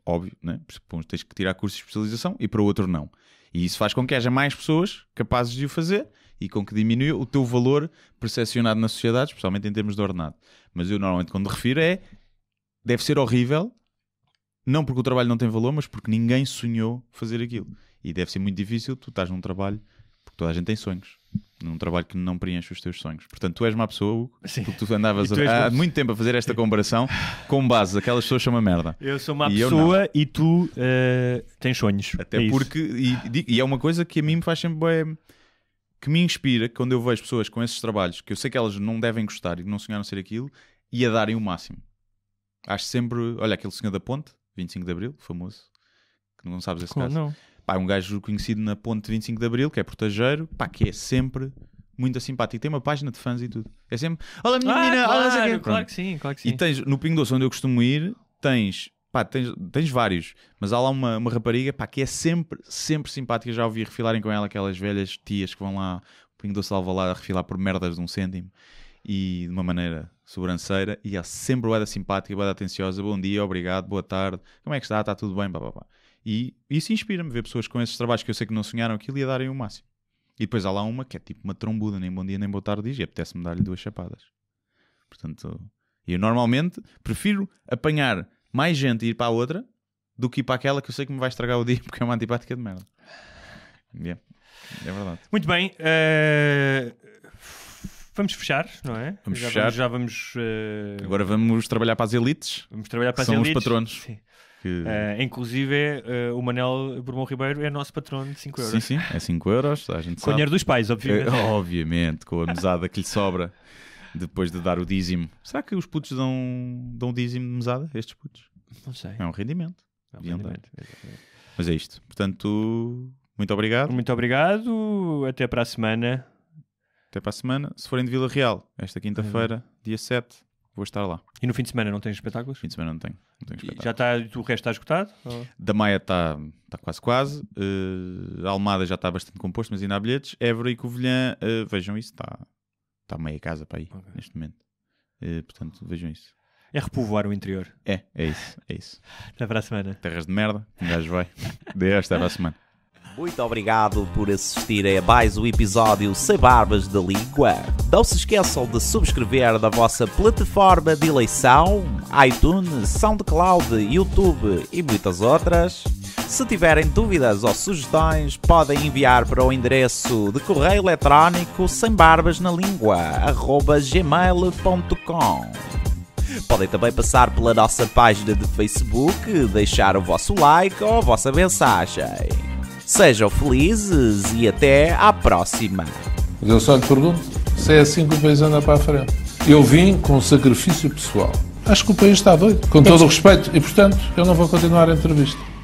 Óbvio, né? Porque tens que tirar curso de especialização e para o outro não. E isso faz com que haja mais pessoas capazes de o fazer e com que diminua o teu valor percepcionado na sociedade, especialmente em termos de ordenado. Mas eu normalmente quando refiro é deve ser horrível, não porque o trabalho não tem valor, mas porque ninguém sonhou fazer aquilo. E deve ser muito difícil, tu estás num trabalho, porque toda a gente tem sonhos, num trabalho que não preenche os teus sonhos. Portanto, tu és uma pessoa, Hugo, porque tu andavas tu há, muito tempo a fazer esta comparação com base, aquelas pessoas são uma merda. Eu sou uma e pessoa e tu uh, tens sonhos. Até é porque, e, e, é uma coisa que a mim me faz sempre bem que me inspira quando eu vejo pessoas com esses trabalhos que eu sei que elas não devem gostar e não sonharam ser aquilo e a darem o máximo. Acho sempre, olha, aquele senhor da ponte, 25 de Abril, famoso, que não sabes esse Como, caso. Não pá, é um gajo conhecido na Ponte 25 de Abril, que é portageiro, pá, que é sempre muito simpático. Tem uma página de fãs e tudo. É sempre, olá minha ah, menina, claro, olá, claro, claro que sim, claro que sim. E tens, no Pingo Doce, onde eu costumo ir, tens pá, tens, tens vários, mas há lá uma, uma rapariga pá, que é sempre, sempre simpática. Já ouvi refilarem com ela aquelas velhas tias que vão lá, o Pinho Doce Alva lá a refilar por merdas de um cêntimo e de uma maneira sobranceira. E é sempre boeda simpática, boeda atenciosa. Bom dia, obrigado, boa tarde, como é que está? Está tudo bem? Pá, pá, pá. E isso inspira-me ver pessoas com esses trabalhos que eu sei que não sonharam aquilo e a darem o máximo. E depois há lá uma que é tipo uma trombuda, nem bom dia nem boa tarde diz, e apetece-me dar-lhe duas chapadas. Portanto, eu normalmente prefiro apanhar mais gente e ir para a outra do que ir para aquela que eu sei que me vai estragar o dia porque é uma antipática de merda. Yeah. É verdade. Muito bem. Uh... Vamos fechar, não é? Vamos já fechar. Vamos, já vamos. Uh... Agora vamos trabalhar para as elites. Vamos trabalhar para as são elites. São os patronos. Sim que. Uh, inclusive, uh, o Manel Brumão Ribeiro é nosso patrono de 5 euros. Sim, sim, é 5 euros. A gente com dinheiro dos pais, obviamente. É, obviamente, com a mesada que lhe sobra depois de dar o dízimo. Será que os putos dão, dão dízimo de mesada? Estes putos? Não sei. É um rendimento. É um rendimento. Mas é isto. Portanto, muito obrigado. Muito obrigado. Até para a semana. Até para a semana. Se forem de Vila Real, esta quinta-feira, uhum. dia 7 vou estar lá. E no fim de semana não tens espetáculos? Fim de semana não tenho. Não tenho espetáculos. Já está, o resto está esgotado? Da Maia está tá quase quase. Uh, Almada já está bastante composto, mas ainda há bilhetes. Évora e Covilhã, uh, vejam isso, está tá meia casa para aí okay. neste momento. Uh, portanto, vejam isso. É repovoar o interior. É, é isso, é isso. Até para a semana. Terras de merda, um gajo vai. De esta para a semana. Muito obrigado por assistir a mais um episódio Sem Barbas da Língua. Não se esqueçam de subscrever na vossa plataforma de eleição, iTunes, SoundCloud, YouTube e muitas outras. Se tiverem dúvidas ou sugestões, podem enviar para o endereço de correio eletrónico sem barbas na língua, gmail.com. Podem também passar pela nossa página de Facebook, deixar o vosso like ou a vossa mensagem. Sejam felizes e até à próxima. Mas eu só lhe pergunto se é assim que o país anda para a frente. Eu vim com sacrifício pessoal. Acho que o país está doido, com todo o respeito, e portanto eu não vou continuar a entrevista.